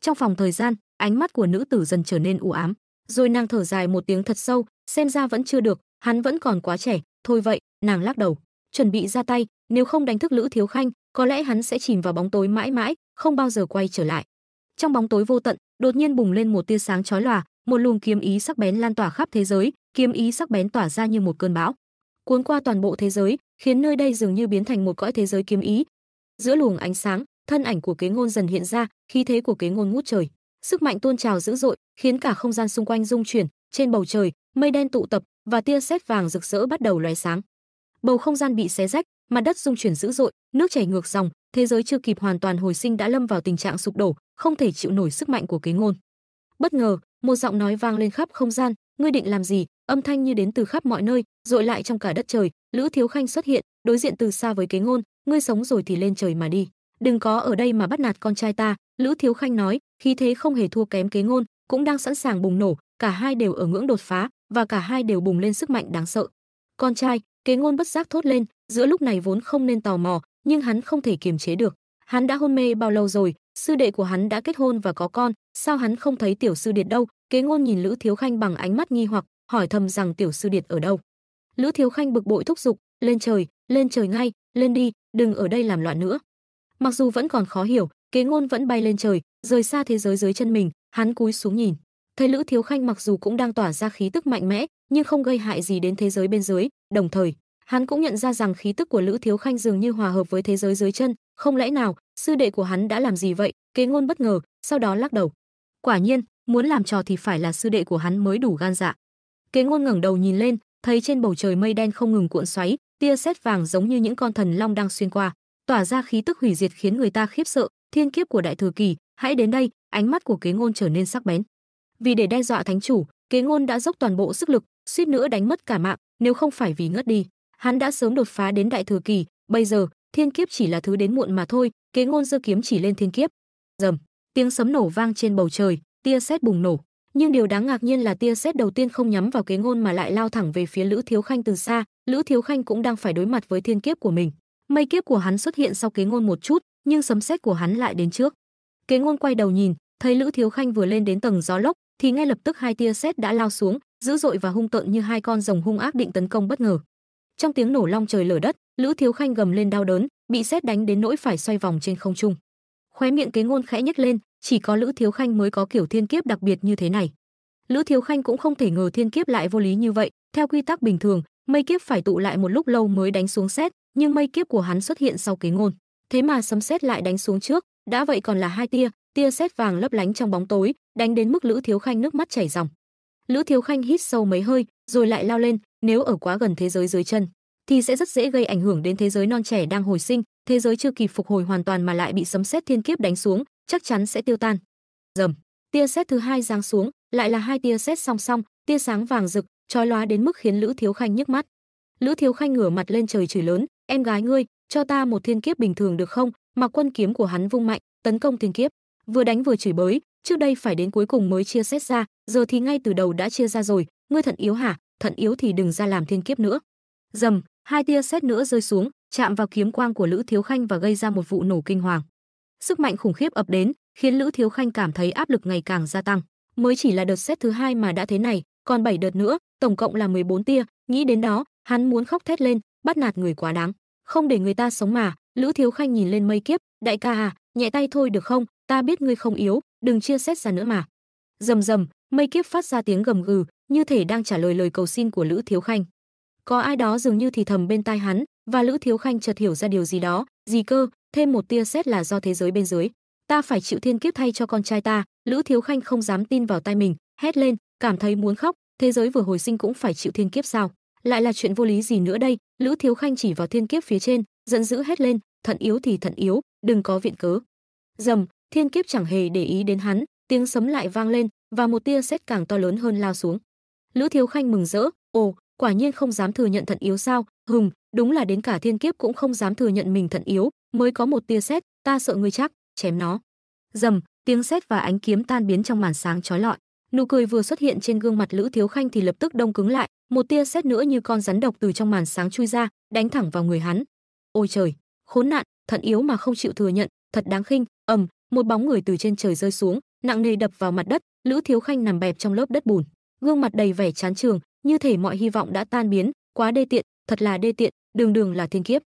Trong phòng thời gian, ánh mắt của nữ tử dần trở nên u ám, rồi nàng thở dài một tiếng thật sâu, xem ra vẫn chưa được, hắn vẫn còn quá trẻ, thôi vậy, nàng lắc đầu, chuẩn bị ra tay, nếu không đánh thức Lữ Thiếu Khanh, có lẽ hắn sẽ chìm vào bóng tối mãi mãi, không bao giờ quay trở lại. Trong bóng tối vô tận, đột nhiên bùng lên một tia sáng chói lòa, một luồng kiếm ý sắc bén lan tỏa khắp thế giới, kiếm ý sắc bén tỏa ra như một cơn bão, cuốn qua toàn bộ thế giới, khiến nơi đây dường như biến thành một cõi thế giới kiếm ý. Giữa luồng ánh sáng, thân ảnh của Kế Ngôn dần hiện ra, khí thế của Kế Ngôn ngút trời, sức mạnh tuôn trào dữ dội, khiến cả không gian xung quanh rung chuyển, trên bầu trời, mây đen tụ tập và tia sét vàng rực rỡ bắt đầu lóe sáng. Bầu không gian bị xé rách, mặt đất rung chuyển dữ dội, nước chảy ngược dòng, thế giới chưa kịp hoàn toàn hồi sinh đã lâm vào tình trạng sụp đổ, không thể chịu nổi sức mạnh của Kế Ngôn. Bất ngờ, một giọng nói vang lên khắp không gian, ngươi định làm gì âm thanh như đến từ khắp mọi nơi dội lại trong cả đất trời lữ thiếu khanh xuất hiện đối diện từ xa với kế ngôn ngươi sống rồi thì lên trời mà đi đừng có ở đây mà bắt nạt con trai ta lữ thiếu khanh nói khí thế không hề thua kém kế ngôn cũng đang sẵn sàng bùng nổ cả hai đều ở ngưỡng đột phá và cả hai đều bùng lên sức mạnh đáng sợ con trai kế ngôn bất giác thốt lên giữa lúc này vốn không nên tò mò nhưng hắn không thể kiềm chế được hắn đã hôn mê bao lâu rồi sư đệ của hắn đã kết hôn và có con sao hắn không thấy tiểu sư điệt đâu kế ngôn nhìn lữ thiếu khanh bằng ánh mắt nghi hoặc hỏi thầm rằng tiểu sư điệt ở đâu lữ thiếu khanh bực bội thúc giục lên trời lên trời ngay lên đi đừng ở đây làm loạn nữa mặc dù vẫn còn khó hiểu kế ngôn vẫn bay lên trời rời xa thế giới dưới chân mình hắn cúi xuống nhìn thấy lữ thiếu khanh mặc dù cũng đang tỏa ra khí tức mạnh mẽ nhưng không gây hại gì đến thế giới bên dưới đồng thời hắn cũng nhận ra rằng khí tức của lữ thiếu khanh dường như hòa hợp với thế giới dưới chân không lẽ nào sư đệ của hắn đã làm gì vậy kế ngôn bất ngờ sau đó lắc đầu Quả nhiên, muốn làm trò thì phải là sư đệ của hắn mới đủ gan dạ. Kế ngôn ngẩng đầu nhìn lên, thấy trên bầu trời mây đen không ngừng cuộn xoáy, tia sét vàng giống như những con thần long đang xuyên qua, tỏa ra khí tức hủy diệt khiến người ta khiếp sợ, thiên kiếp của đại thừa kỳ, hãy đến đây, ánh mắt của Kế ngôn trở nên sắc bén. Vì để đe dọa thánh chủ, Kế ngôn đã dốc toàn bộ sức lực, suýt nữa đánh mất cả mạng, nếu không phải vì ngất đi, hắn đã sớm đột phá đến đại thừa kỳ, bây giờ, thiên kiếp chỉ là thứ đến muộn mà thôi, Kế ngôn giơ kiếm chỉ lên thiên kiếp. Rầm tiếng sấm nổ vang trên bầu trời, tia sét bùng nổ. Nhưng điều đáng ngạc nhiên là tia sét đầu tiên không nhắm vào kế ngôn mà lại lao thẳng về phía Lữ Thiếu Khanh từ xa, Lữ Thiếu Khanh cũng đang phải đối mặt với thiên kiếp của mình. Mây kiếp của hắn xuất hiện sau kế ngôn một chút, nhưng sấm sét của hắn lại đến trước. Kế ngôn quay đầu nhìn, thấy Lữ Thiếu Khanh vừa lên đến tầng gió lốc, thì ngay lập tức hai tia sét đã lao xuống, dữ dội và hung tợn như hai con rồng hung ác định tấn công bất ngờ. Trong tiếng nổ long trời lở đất, Lữ Thiếu Khanh gầm lên đau đớn, bị sét đánh đến nỗi phải xoay vòng trên không trung khóe miệng kế ngôn khẽ nhếch lên chỉ có lữ thiếu khanh mới có kiểu thiên kiếp đặc biệt như thế này lữ thiếu khanh cũng không thể ngờ thiên kiếp lại vô lý như vậy theo quy tắc bình thường mây kiếp phải tụ lại một lúc lâu mới đánh xuống xét nhưng mây kiếp của hắn xuất hiện sau kế ngôn thế mà sấm xét lại đánh xuống trước đã vậy còn là hai tia tia xét vàng lấp lánh trong bóng tối đánh đến mức lữ thiếu khanh nước mắt chảy ròng lữ thiếu khanh hít sâu mấy hơi rồi lại lao lên nếu ở quá gần thế giới dưới chân thì sẽ rất dễ gây ảnh hưởng đến thế giới non trẻ đang hồi sinh thế giới chưa kịp phục hồi hoàn toàn mà lại bị sấm sét thiên kiếp đánh xuống, chắc chắn sẽ tiêu tan. Rầm, tia sét thứ hai giáng xuống, lại là hai tia sét song song, tia sáng vàng rực, chói lóa đến mức khiến Lữ Thiếu Khanh nhức mắt. Lữ Thiếu Khanh ngửa mặt lên trời chửi lớn, "Em gái ngươi, cho ta một thiên kiếp bình thường được không?" Mặc quân kiếm của hắn vung mạnh, tấn công thiên kiếp, vừa đánh vừa chửi bới, trước đây phải đến cuối cùng mới chia xét ra, giờ thì ngay từ đầu đã chia ra rồi, ngươi thận yếu hả? Thận yếu thì đừng ra làm thiên kiếp nữa. Dầm, hai tia sét nữa rơi xuống, chạm vào kiếm quang của Lữ Thiếu Khanh và gây ra một vụ nổ kinh hoàng. Sức mạnh khủng khiếp ập đến, khiến Lữ Thiếu Khanh cảm thấy áp lực ngày càng gia tăng. Mới chỉ là đợt xét thứ hai mà đã thế này, còn 7 đợt nữa, tổng cộng là 14 tia, nghĩ đến đó, hắn muốn khóc thét lên, bắt nạt người quá đáng, không để người ta sống mà. Lữ Thiếu Khanh nhìn lên mây kiếp, đại ca à, nhẹ tay thôi được không, ta biết ngươi không yếu, đừng chia xét ra nữa mà. Rầm rầm, mây kiếp phát ra tiếng gầm gừ, như thể đang trả lời lời cầu xin của Lữ Thiếu Khanh. Có ai đó dường như thì thầm bên tai hắn, và lữ thiếu khanh chợt hiểu ra điều gì đó gì cơ thêm một tia xét là do thế giới bên dưới ta phải chịu thiên kiếp thay cho con trai ta lữ thiếu khanh không dám tin vào tai mình hét lên cảm thấy muốn khóc thế giới vừa hồi sinh cũng phải chịu thiên kiếp sao lại là chuyện vô lý gì nữa đây lữ thiếu khanh chỉ vào thiên kiếp phía trên giận dữ hét lên thận yếu thì thận yếu đừng có viện cớ dầm thiên kiếp chẳng hề để ý đến hắn tiếng sấm lại vang lên và một tia xét càng to lớn hơn lao xuống lữ thiếu khanh mừng rỡ ồ quả nhiên không dám thừa nhận thận yếu sao hừm đúng là đến cả thiên kiếp cũng không dám thừa nhận mình thận yếu mới có một tia sét ta sợ ngươi chắc chém nó dầm tiếng sét và ánh kiếm tan biến trong màn sáng chói lọi nụ cười vừa xuất hiện trên gương mặt lữ thiếu khanh thì lập tức đông cứng lại một tia sét nữa như con rắn độc từ trong màn sáng chui ra đánh thẳng vào người hắn ôi trời khốn nạn thận yếu mà không chịu thừa nhận thật đáng khinh ầm một bóng người từ trên trời rơi xuống nặng nề đập vào mặt đất lữ thiếu khanh nằm bẹp trong lớp đất bùn gương mặt đầy vẻ chán trường như thể mọi hy vọng đã tan biến quá đê tiện thật là đê tiện đường đường là thiên kiếp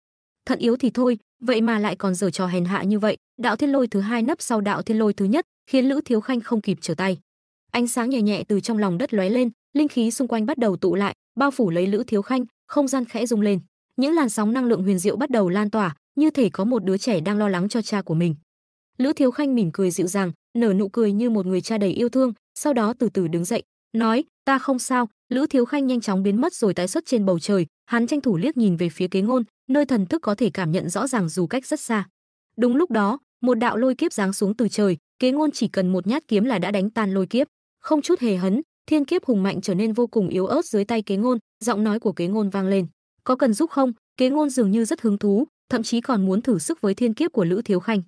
thận yếu thì thôi vậy mà lại còn dở trò hèn hạ như vậy đạo thiên lôi thứ hai nấp sau đạo thiên lôi thứ nhất khiến lữ thiếu khanh không kịp trở tay ánh sáng nhẹ nhẹ từ trong lòng đất lóe lên linh khí xung quanh bắt đầu tụ lại bao phủ lấy lữ thiếu khanh không gian khẽ rung lên những làn sóng năng lượng huyền diệu bắt đầu lan tỏa như thể có một đứa trẻ đang lo lắng cho cha của mình lữ thiếu khanh mỉm cười dịu dàng nở nụ cười như một người cha đầy yêu thương sau đó từ từ đứng dậy nói ta không sao lữ thiếu khanh nhanh chóng biến mất rồi tái xuất trên bầu trời hắn tranh thủ liếc nhìn về phía kế ngôn nơi thần thức có thể cảm nhận rõ ràng dù cách rất xa đúng lúc đó một đạo lôi kiếp giáng xuống từ trời kế ngôn chỉ cần một nhát kiếm là đã đánh tan lôi kiếp không chút hề hấn thiên kiếp hùng mạnh trở nên vô cùng yếu ớt dưới tay kế ngôn giọng nói của kế ngôn vang lên có cần giúp không kế ngôn dường như rất hứng thú thậm chí còn muốn thử sức với thiên kiếp của lữ thiếu khanh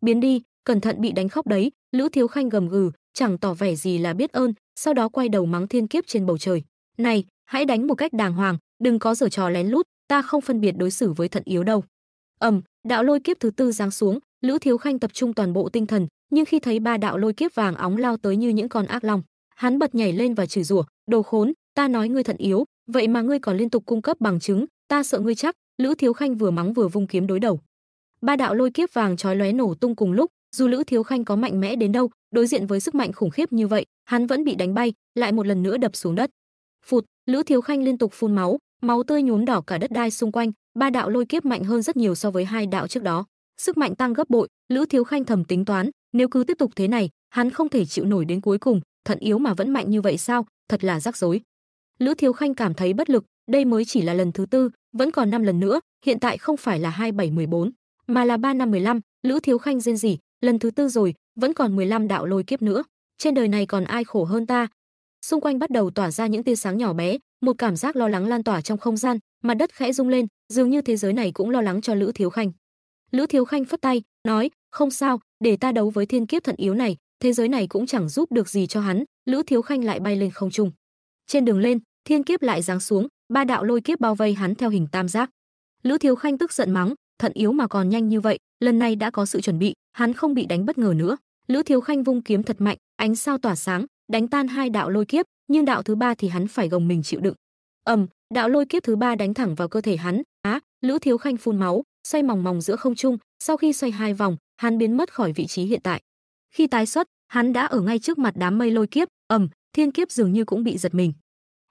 biến đi cẩn thận bị đánh khóc đấy lữ thiếu khanh gầm gừ chẳng tỏ vẻ gì là biết ơn sau đó quay đầu mắng thiên kiếp trên bầu trời này hãy đánh một cách đàng hoàng đừng có giở trò lén lút ta không phân biệt đối xử với thận yếu đâu ầm đạo lôi kiếp thứ tư giáng xuống lữ thiếu khanh tập trung toàn bộ tinh thần nhưng khi thấy ba đạo lôi kiếp vàng óng lao tới như những con ác long hắn bật nhảy lên và chửi rủa đồ khốn ta nói ngươi thận yếu vậy mà ngươi còn liên tục cung cấp bằng chứng ta sợ ngươi chắc lữ thiếu khanh vừa mắng vừa vung kiếm đối đầu ba đạo lôi kiếp vàng chói lóe nổ tung cùng lúc dù lữ thiếu khanh có mạnh mẽ đến đâu đối diện với sức mạnh khủng khiếp như vậy hắn vẫn bị đánh bay lại một lần nữa đập xuống đất phụt lữ thiếu khanh liên tục phun máu máu tươi nhuốm đỏ cả đất đai xung quanh, ba đạo lôi kiếp mạnh hơn rất nhiều so với hai đạo trước đó, sức mạnh tăng gấp bội, Lữ Thiếu Khanh thầm tính toán, nếu cứ tiếp tục thế này, hắn không thể chịu nổi đến cuối cùng, thận yếu mà vẫn mạnh như vậy sao, thật là rắc rối. Lữ Thiếu Khanh cảm thấy bất lực, đây mới chỉ là lần thứ tư, vẫn còn năm lần nữa, hiện tại không phải là hai bảy mười bốn, mà là ba năm mười lăm. Lữ Thiếu Khanh rên gì? lần thứ tư rồi, vẫn còn mười lăm đạo lôi kiếp nữa. Trên đời này còn ai khổ hơn ta, xung quanh bắt đầu tỏa ra những tia sáng nhỏ bé một cảm giác lo lắng lan tỏa trong không gian mặt đất khẽ rung lên dường như thế giới này cũng lo lắng cho lữ thiếu khanh lữ thiếu khanh phất tay nói không sao để ta đấu với thiên kiếp thận yếu này thế giới này cũng chẳng giúp được gì cho hắn lữ thiếu khanh lại bay lên không trung trên đường lên thiên kiếp lại giáng xuống ba đạo lôi kiếp bao vây hắn theo hình tam giác lữ thiếu khanh tức giận mắng thận yếu mà còn nhanh như vậy lần này đã có sự chuẩn bị hắn không bị đánh bất ngờ nữa lữ thiếu khanh vung kiếm thật mạnh ánh sao tỏa sáng đánh tan hai đạo lôi kiếp, nhưng đạo thứ ba thì hắn phải gồng mình chịu đựng. Ầm, đạo lôi kiếp thứ ba đánh thẳng vào cơ thể hắn, á, Lữ Thiếu Khanh phun máu, xoay mòng mòng giữa không trung, sau khi xoay hai vòng, hắn biến mất khỏi vị trí hiện tại. Khi tái xuất, hắn đã ở ngay trước mặt đám mây lôi kiếp, ầm, thiên kiếp dường như cũng bị giật mình.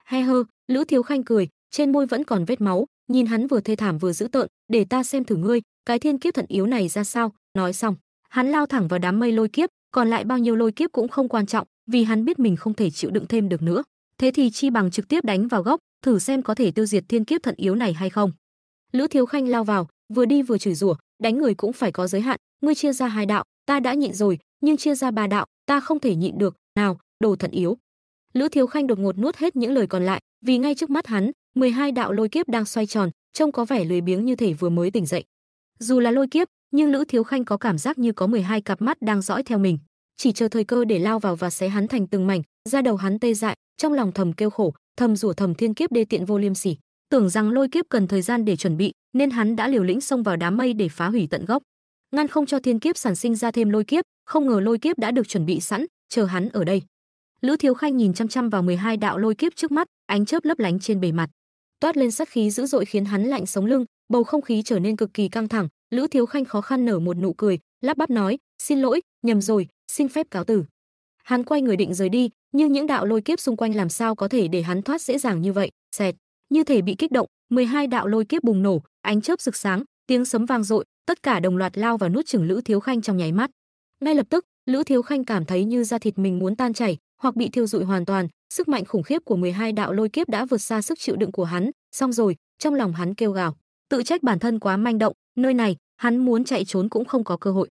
He hơ, Lữ Thiếu Khanh cười, trên môi vẫn còn vết máu, nhìn hắn vừa thê thảm vừa dữ tợn, "Để ta xem thử ngươi, cái thiên kiếp thần yếu này ra sao?" Nói xong, hắn lao thẳng vào đám mây lôi kiếp, còn lại bao nhiêu lôi kiếp cũng không quan trọng, vì hắn biết mình không thể chịu đựng thêm được nữa. Thế thì chi bằng trực tiếp đánh vào gốc, thử xem có thể tiêu diệt thiên kiếp thận yếu này hay không. Lữ Thiếu Khanh lao vào, vừa đi vừa chửi rủa, đánh người cũng phải có giới hạn, ngươi chia ra hai đạo, ta đã nhịn rồi, nhưng chia ra ba đạo, ta không thể nhịn được, nào, đồ thận yếu. Lữ Thiếu Khanh đột ngột nuốt hết những lời còn lại, vì ngay trước mắt hắn, 12 đạo lôi kiếp đang xoay tròn, trông có vẻ lười biếng như thể vừa mới tỉnh dậy. Dù là lôi kiếp, nhưng Lữ Thiếu Khanh có cảm giác như có 12 cặp mắt đang dõi theo mình chỉ chờ thời cơ để lao vào và xé hắn thành từng mảnh ra đầu hắn tê dại trong lòng thầm kêu khổ thầm rủa thầm thiên kiếp đê tiện vô liêm sỉ tưởng rằng lôi kiếp cần thời gian để chuẩn bị nên hắn đã liều lĩnh xông vào đám mây để phá hủy tận gốc ngăn không cho thiên kiếp sản sinh ra thêm lôi kiếp không ngờ lôi kiếp đã được chuẩn bị sẵn chờ hắn ở đây lữ thiếu khanh nhìn chăm chăm vào 12 đạo lôi kiếp trước mắt ánh chớp lấp lánh trên bề mặt toát lên sát khí dữ dội khiến hắn lạnh sống lưng bầu không khí trở nên cực kỳ căng thẳng lữ thiếu khanh khó khăn nở một nụ cười lắp bắp nói xin lỗi nhầm rồi xin phép cáo tử. hắn quay người định rời đi nhưng những đạo lôi kiếp xung quanh làm sao có thể để hắn thoát dễ dàng như vậy xẹt như thể bị kích động 12 đạo lôi kiếp bùng nổ ánh chớp rực sáng tiếng sấm vang dội tất cả đồng loạt lao vào nút chửng lữ thiếu khanh trong nháy mắt ngay lập tức lữ thiếu khanh cảm thấy như da thịt mình muốn tan chảy hoặc bị thiêu rụi hoàn toàn sức mạnh khủng khiếp của 12 đạo lôi kiếp đã vượt xa sức chịu đựng của hắn xong rồi trong lòng hắn kêu gào tự trách bản thân quá manh động nơi này hắn muốn chạy trốn cũng không có cơ hội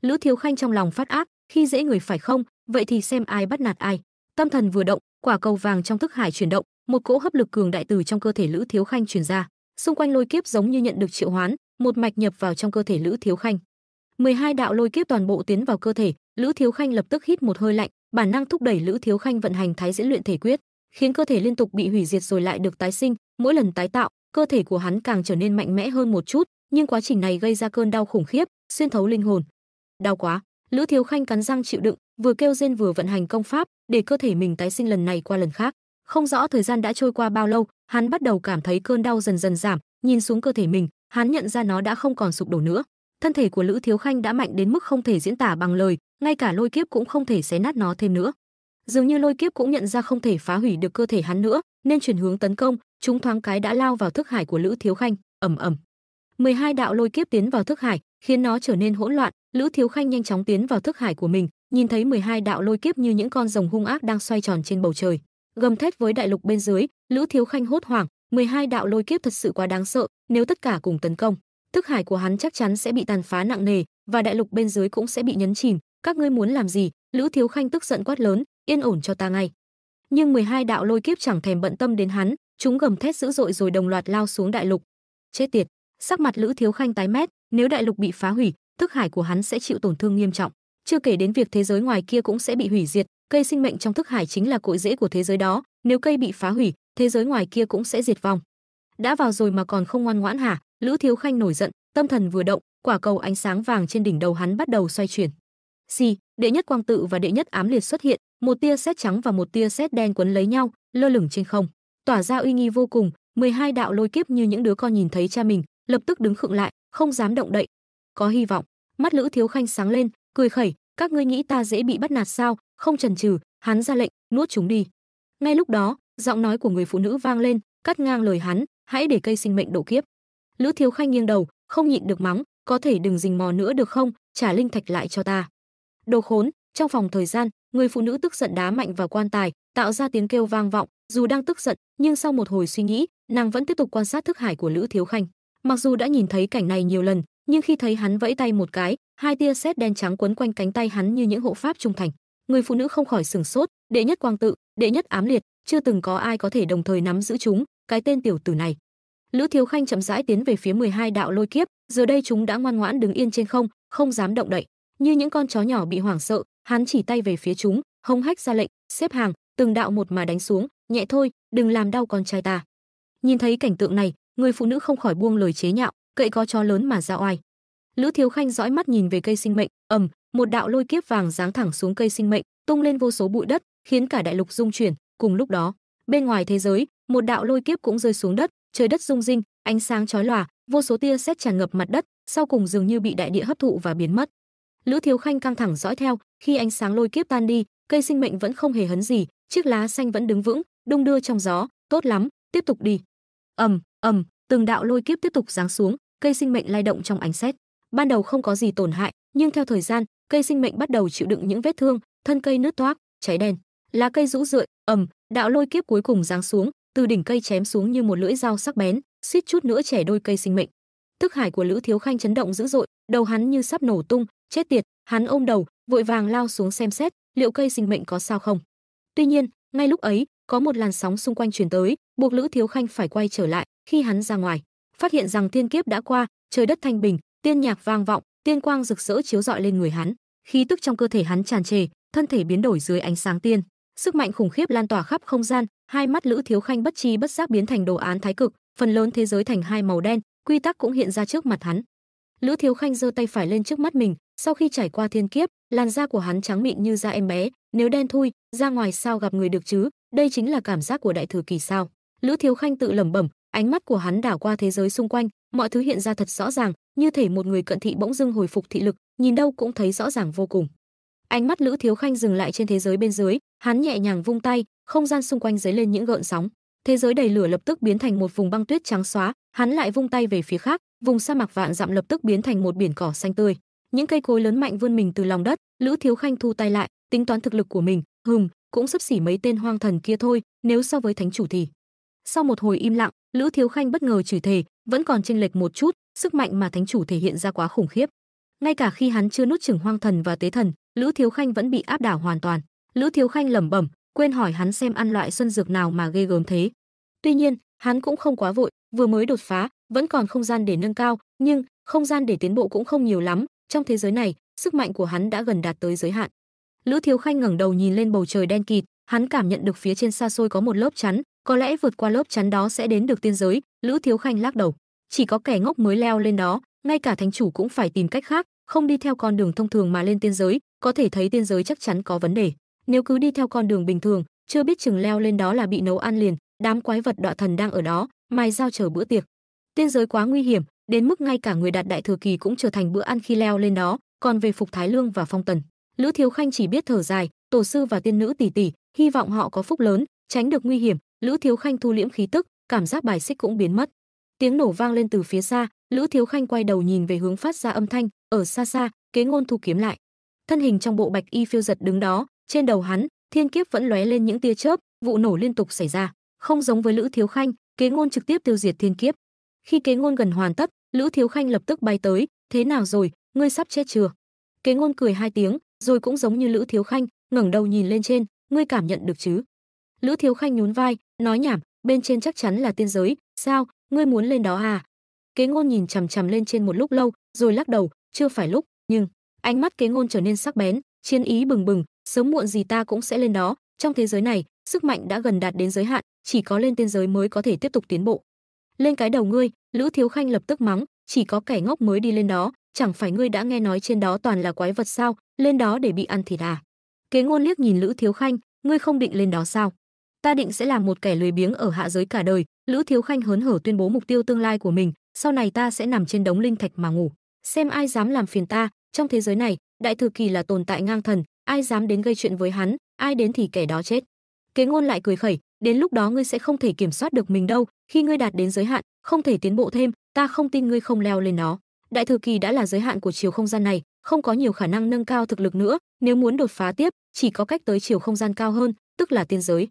lữ thiếu khanh trong lòng phát ác khi dễ người phải không vậy thì xem ai bắt nạt ai tâm thần vừa động quả cầu vàng trong thức hải chuyển động một cỗ hấp lực cường đại từ trong cơ thể lữ thiếu khanh truyền ra xung quanh lôi kiếp giống như nhận được triệu hoán một mạch nhập vào trong cơ thể lữ thiếu khanh 12 đạo lôi kiếp toàn bộ tiến vào cơ thể lữ thiếu khanh lập tức hít một hơi lạnh bản năng thúc đẩy lữ thiếu khanh vận hành thái diễn luyện thể quyết khiến cơ thể liên tục bị hủy diệt rồi lại được tái sinh mỗi lần tái tạo cơ thể của hắn càng trở nên mạnh mẽ hơn một chút nhưng quá trình này gây ra cơn đau khủng khiếp xuyên thấu linh hồn đau quá Lữ Thiếu Khanh cắn răng chịu đựng, vừa kêu rên vừa vận hành công pháp, để cơ thể mình tái sinh lần này qua lần khác. Không rõ thời gian đã trôi qua bao lâu, hắn bắt đầu cảm thấy cơn đau dần dần giảm, nhìn xuống cơ thể mình, hắn nhận ra nó đã không còn sụp đổ nữa. Thân thể của Lữ Thiếu Khanh đã mạnh đến mức không thể diễn tả bằng lời, ngay cả lôi kiếp cũng không thể xé nát nó thêm nữa. Dường như lôi kiếp cũng nhận ra không thể phá hủy được cơ thể hắn nữa, nên chuyển hướng tấn công, chúng thoáng cái đã lao vào thức hải của Lữ Thiếu Khanh, ầm ầm. 12 đạo lôi kiếp tiến vào thức hải, khiến nó trở nên hỗn loạn, Lữ Thiếu Khanh nhanh chóng tiến vào thức hải của mình, nhìn thấy 12 đạo lôi kiếp như những con rồng hung ác đang xoay tròn trên bầu trời. Gầm thét với đại lục bên dưới, Lữ Thiếu Khanh hốt hoảng, 12 đạo lôi kiếp thật sự quá đáng sợ, nếu tất cả cùng tấn công, thức hải của hắn chắc chắn sẽ bị tàn phá nặng nề và đại lục bên dưới cũng sẽ bị nhấn chìm, các ngươi muốn làm gì? Lữ Thiếu Khanh tức giận quát lớn, yên ổn cho ta ngay. Nhưng 12 đạo lôi kiếp chẳng thèm bận tâm đến hắn, chúng gầm thét dữ dội rồi đồng loạt lao xuống đại lục. Chết tiệt, sắc mặt Lữ Thiếu Khanh tái mét, nếu đại lục bị phá hủy, thức hải của hắn sẽ chịu tổn thương nghiêm trọng chưa kể đến việc thế giới ngoài kia cũng sẽ bị hủy diệt cây sinh mệnh trong thức hải chính là cội rễ của thế giới đó nếu cây bị phá hủy thế giới ngoài kia cũng sẽ diệt vong đã vào rồi mà còn không ngoan ngoãn hả lữ thiếu khanh nổi giận tâm thần vừa động quả cầu ánh sáng vàng trên đỉnh đầu hắn bắt đầu xoay chuyển xì đệ nhất quang tự và đệ nhất ám liệt xuất hiện một tia sét trắng và một tia sét đen quấn lấy nhau lơ lửng trên không tỏa ra uy nghi vô cùng 12 đạo lôi kiếp như những đứa con nhìn thấy cha mình lập tức đứng khựng lại không dám động đậy có hy vọng mắt lữ thiếu khanh sáng lên cười khẩy các ngươi nghĩ ta dễ bị bắt nạt sao không chần chừ hắn ra lệnh nuốt chúng đi ngay lúc đó giọng nói của người phụ nữ vang lên cắt ngang lời hắn hãy để cây sinh mệnh độ kiếp lữ thiếu khanh nghiêng đầu không nhịn được mắng có thể đừng rình mò nữa được không trả linh thạch lại cho ta đồ khốn trong phòng thời gian người phụ nữ tức giận đá mạnh vào quan tài tạo ra tiếng kêu vang vọng dù đang tức giận nhưng sau một hồi suy nghĩ nàng vẫn tiếp tục quan sát thức hải của lữ thiếu khanh mặc dù đã nhìn thấy cảnh này nhiều lần nhưng khi thấy hắn vẫy tay một cái, hai tia sét đen trắng quấn quanh cánh tay hắn như những hộ pháp trung thành. Người phụ nữ không khỏi sừng sốt, đệ nhất quang tự, đệ nhất ám liệt, chưa từng có ai có thể đồng thời nắm giữ chúng, cái tên tiểu tử này. Lữ Thiếu Khanh chậm rãi tiến về phía 12 đạo lôi kiếp, giờ đây chúng đã ngoan ngoãn đứng yên trên không, không dám động đậy. Như những con chó nhỏ bị hoảng sợ, hắn chỉ tay về phía chúng, hống hách ra lệnh, xếp hàng, từng đạo một mà đánh xuống, nhẹ thôi, đừng làm đau con trai ta. Nhìn thấy cảnh tượng này, người phụ nữ không khỏi buông lời chế nhạo, cậy có chó lớn mà ra oai lữ thiếu khanh dõi mắt nhìn về cây sinh mệnh ầm một đạo lôi kiếp vàng giáng thẳng xuống cây sinh mệnh tung lên vô số bụi đất khiến cả đại lục rung chuyển cùng lúc đó bên ngoài thế giới một đạo lôi kiếp cũng rơi xuống đất trời đất rung rinh ánh sáng chói lòa vô số tia sét tràn ngập mặt đất sau cùng dường như bị đại địa hấp thụ và biến mất lữ thiếu khanh căng thẳng dõi theo khi ánh sáng lôi kiếp tan đi cây sinh mệnh vẫn không hề hấn gì chiếc lá xanh vẫn đứng vững đung đưa trong gió tốt lắm tiếp tục đi ầm ầm từng đạo lôi kiếp tiếp tục giáng xuống, cây sinh mệnh lay động trong ánh sét. Ban đầu không có gì tổn hại, nhưng theo thời gian, cây sinh mệnh bắt đầu chịu đựng những vết thương, thân cây nứt toác, cháy đen. Lá cây rũ rượi, ầm, đạo lôi kiếp cuối cùng giáng xuống, từ đỉnh cây chém xuống như một lưỡi dao sắc bén, suýt chút nữa chẻ đôi cây sinh mệnh. Thức hải của Lữ Thiếu Khanh chấn động dữ dội, đầu hắn như sắp nổ tung, chết tiệt, hắn ôm đầu, vội vàng lao xuống xem xét, liệu cây sinh mệnh có sao không. Tuy nhiên, ngay lúc ấy, có một làn sóng xung quanh truyền tới, buộc Lữ Thiếu Khanh phải quay trở lại, khi hắn ra ngoài phát hiện rằng thiên kiếp đã qua trời đất thanh bình tiên nhạc vang vọng tiên quang rực rỡ chiếu rọi lên người hắn khí tức trong cơ thể hắn tràn trề thân thể biến đổi dưới ánh sáng tiên sức mạnh khủng khiếp lan tỏa khắp không gian hai mắt lữ thiếu khanh bất tri bất giác biến thành đồ án thái cực phần lớn thế giới thành hai màu đen quy tắc cũng hiện ra trước mặt hắn lữ thiếu khanh giơ tay phải lên trước mắt mình sau khi trải qua thiên kiếp làn da của hắn trắng mịn như da em bé nếu đen thui ra ngoài sao gặp người được chứ đây chính là cảm giác của đại thừa kỳ sao lữ thiếu khanh tự lẩm bẩm ánh mắt của hắn đảo qua thế giới xung quanh mọi thứ hiện ra thật rõ ràng như thể một người cận thị bỗng dưng hồi phục thị lực nhìn đâu cũng thấy rõ ràng vô cùng ánh mắt lữ thiếu khanh dừng lại trên thế giới bên dưới hắn nhẹ nhàng vung tay không gian xung quanh dấy lên những gợn sóng thế giới đầy lửa lập tức biến thành một vùng băng tuyết trắng xóa hắn lại vung tay về phía khác vùng sa mạc vạn dặm lập tức biến thành một biển cỏ xanh tươi những cây cối lớn mạnh vươn mình từ lòng đất lữ thiếu khanh thu tay lại tính toán thực lực của mình hừm cũng sấp xỉ mấy tên hoang thần kia thôi nếu so với thánh chủ thì sau một hồi im lặng, Lữ Thiếu Khanh bất ngờ chửi thề, vẫn còn chênh lệch một chút, sức mạnh mà thánh chủ thể hiện ra quá khủng khiếp. Ngay cả khi hắn chưa nuốt chửng hoang thần và tế thần, Lữ Thiếu Khanh vẫn bị áp đảo hoàn toàn. Lữ Thiếu Khanh lẩm bẩm, quên hỏi hắn xem ăn loại xuân dược nào mà ghê gớm thế. Tuy nhiên, hắn cũng không quá vội, vừa mới đột phá, vẫn còn không gian để nâng cao, nhưng không gian để tiến bộ cũng không nhiều lắm, trong thế giới này, sức mạnh của hắn đã gần đạt tới giới hạn. Lữ Thiếu Khanh ngẩng đầu nhìn lên bầu trời đen kịt, hắn cảm nhận được phía trên xa xôi có một lớp chắn, có lẽ vượt qua lớp chắn đó sẽ đến được tiên giới, Lữ Thiếu Khanh lắc đầu. Chỉ có kẻ ngốc mới leo lên đó, ngay cả thánh chủ cũng phải tìm cách khác, không đi theo con đường thông thường mà lên tiên giới, có thể thấy tiên giới chắc chắn có vấn đề. Nếu cứ đi theo con đường bình thường, chưa biết chừng leo lên đó là bị nấu ăn liền, đám quái vật đọa thần đang ở đó, mai giao chờ bữa tiệc. Tiên giới quá nguy hiểm, đến mức ngay cả người đạt đại thừa kỳ cũng trở thành bữa ăn khi leo lên đó, còn về Phục Thái Lương và Phong Tần, Lữ Thiếu Khanh chỉ biết thở dài, tổ sư và tiên nữ tỷ tỷ, hy vọng họ có phúc lớn, tránh được nguy hiểm, Lữ Thiếu Khanh thu liễm khí tức, cảm giác bài xích cũng biến mất. Tiếng nổ vang lên từ phía xa, Lữ Thiếu Khanh quay đầu nhìn về hướng phát ra âm thanh, ở xa xa, Kế Ngôn thu kiếm lại. Thân hình trong bộ bạch y phiêu giật đứng đó, trên đầu hắn, thiên kiếp vẫn lóe lên những tia chớp, vụ nổ liên tục xảy ra, không giống với Lữ Thiếu Khanh, Kế Ngôn trực tiếp tiêu diệt thiên kiếp. Khi Kế Ngôn gần hoàn tất, Lữ Thiếu Khanh lập tức bay tới, "Thế nào rồi, ngươi sắp chết chưa?" Kế Ngôn cười hai tiếng, rồi cũng giống như Lữ Thiếu Khanh, ngẩng đầu nhìn lên trên, "Ngươi cảm nhận được chứ?" Lữ Thiếu Khanh nhún vai, nói nhảm bên trên chắc chắn là tiên giới sao ngươi muốn lên đó à kế ngôn nhìn chằm chằm lên trên một lúc lâu rồi lắc đầu chưa phải lúc nhưng ánh mắt kế ngôn trở nên sắc bén chiến ý bừng bừng sớm muộn gì ta cũng sẽ lên đó trong thế giới này sức mạnh đã gần đạt đến giới hạn chỉ có lên tiên giới mới có thể tiếp tục tiến bộ lên cái đầu ngươi lữ thiếu khanh lập tức mắng chỉ có kẻ ngốc mới đi lên đó chẳng phải ngươi đã nghe nói trên đó toàn là quái vật sao lên đó để bị ăn thịt à kế ngôn liếc nhìn lữ thiếu khanh ngươi không định lên đó sao ta định sẽ làm một kẻ lười biếng ở hạ giới cả đời lữ thiếu khanh hớn hở tuyên bố mục tiêu tương lai của mình sau này ta sẽ nằm trên đống linh thạch mà ngủ xem ai dám làm phiền ta trong thế giới này đại thừa kỳ là tồn tại ngang thần ai dám đến gây chuyện với hắn ai đến thì kẻ đó chết kế ngôn lại cười khẩy đến lúc đó ngươi sẽ không thể kiểm soát được mình đâu khi ngươi đạt đến giới hạn không thể tiến bộ thêm ta không tin ngươi không leo lên nó đại thừa kỳ đã là giới hạn của chiều không gian này không có nhiều khả năng nâng cao thực lực nữa nếu muốn đột phá tiếp chỉ có cách tới chiều không gian cao hơn tức là tiên giới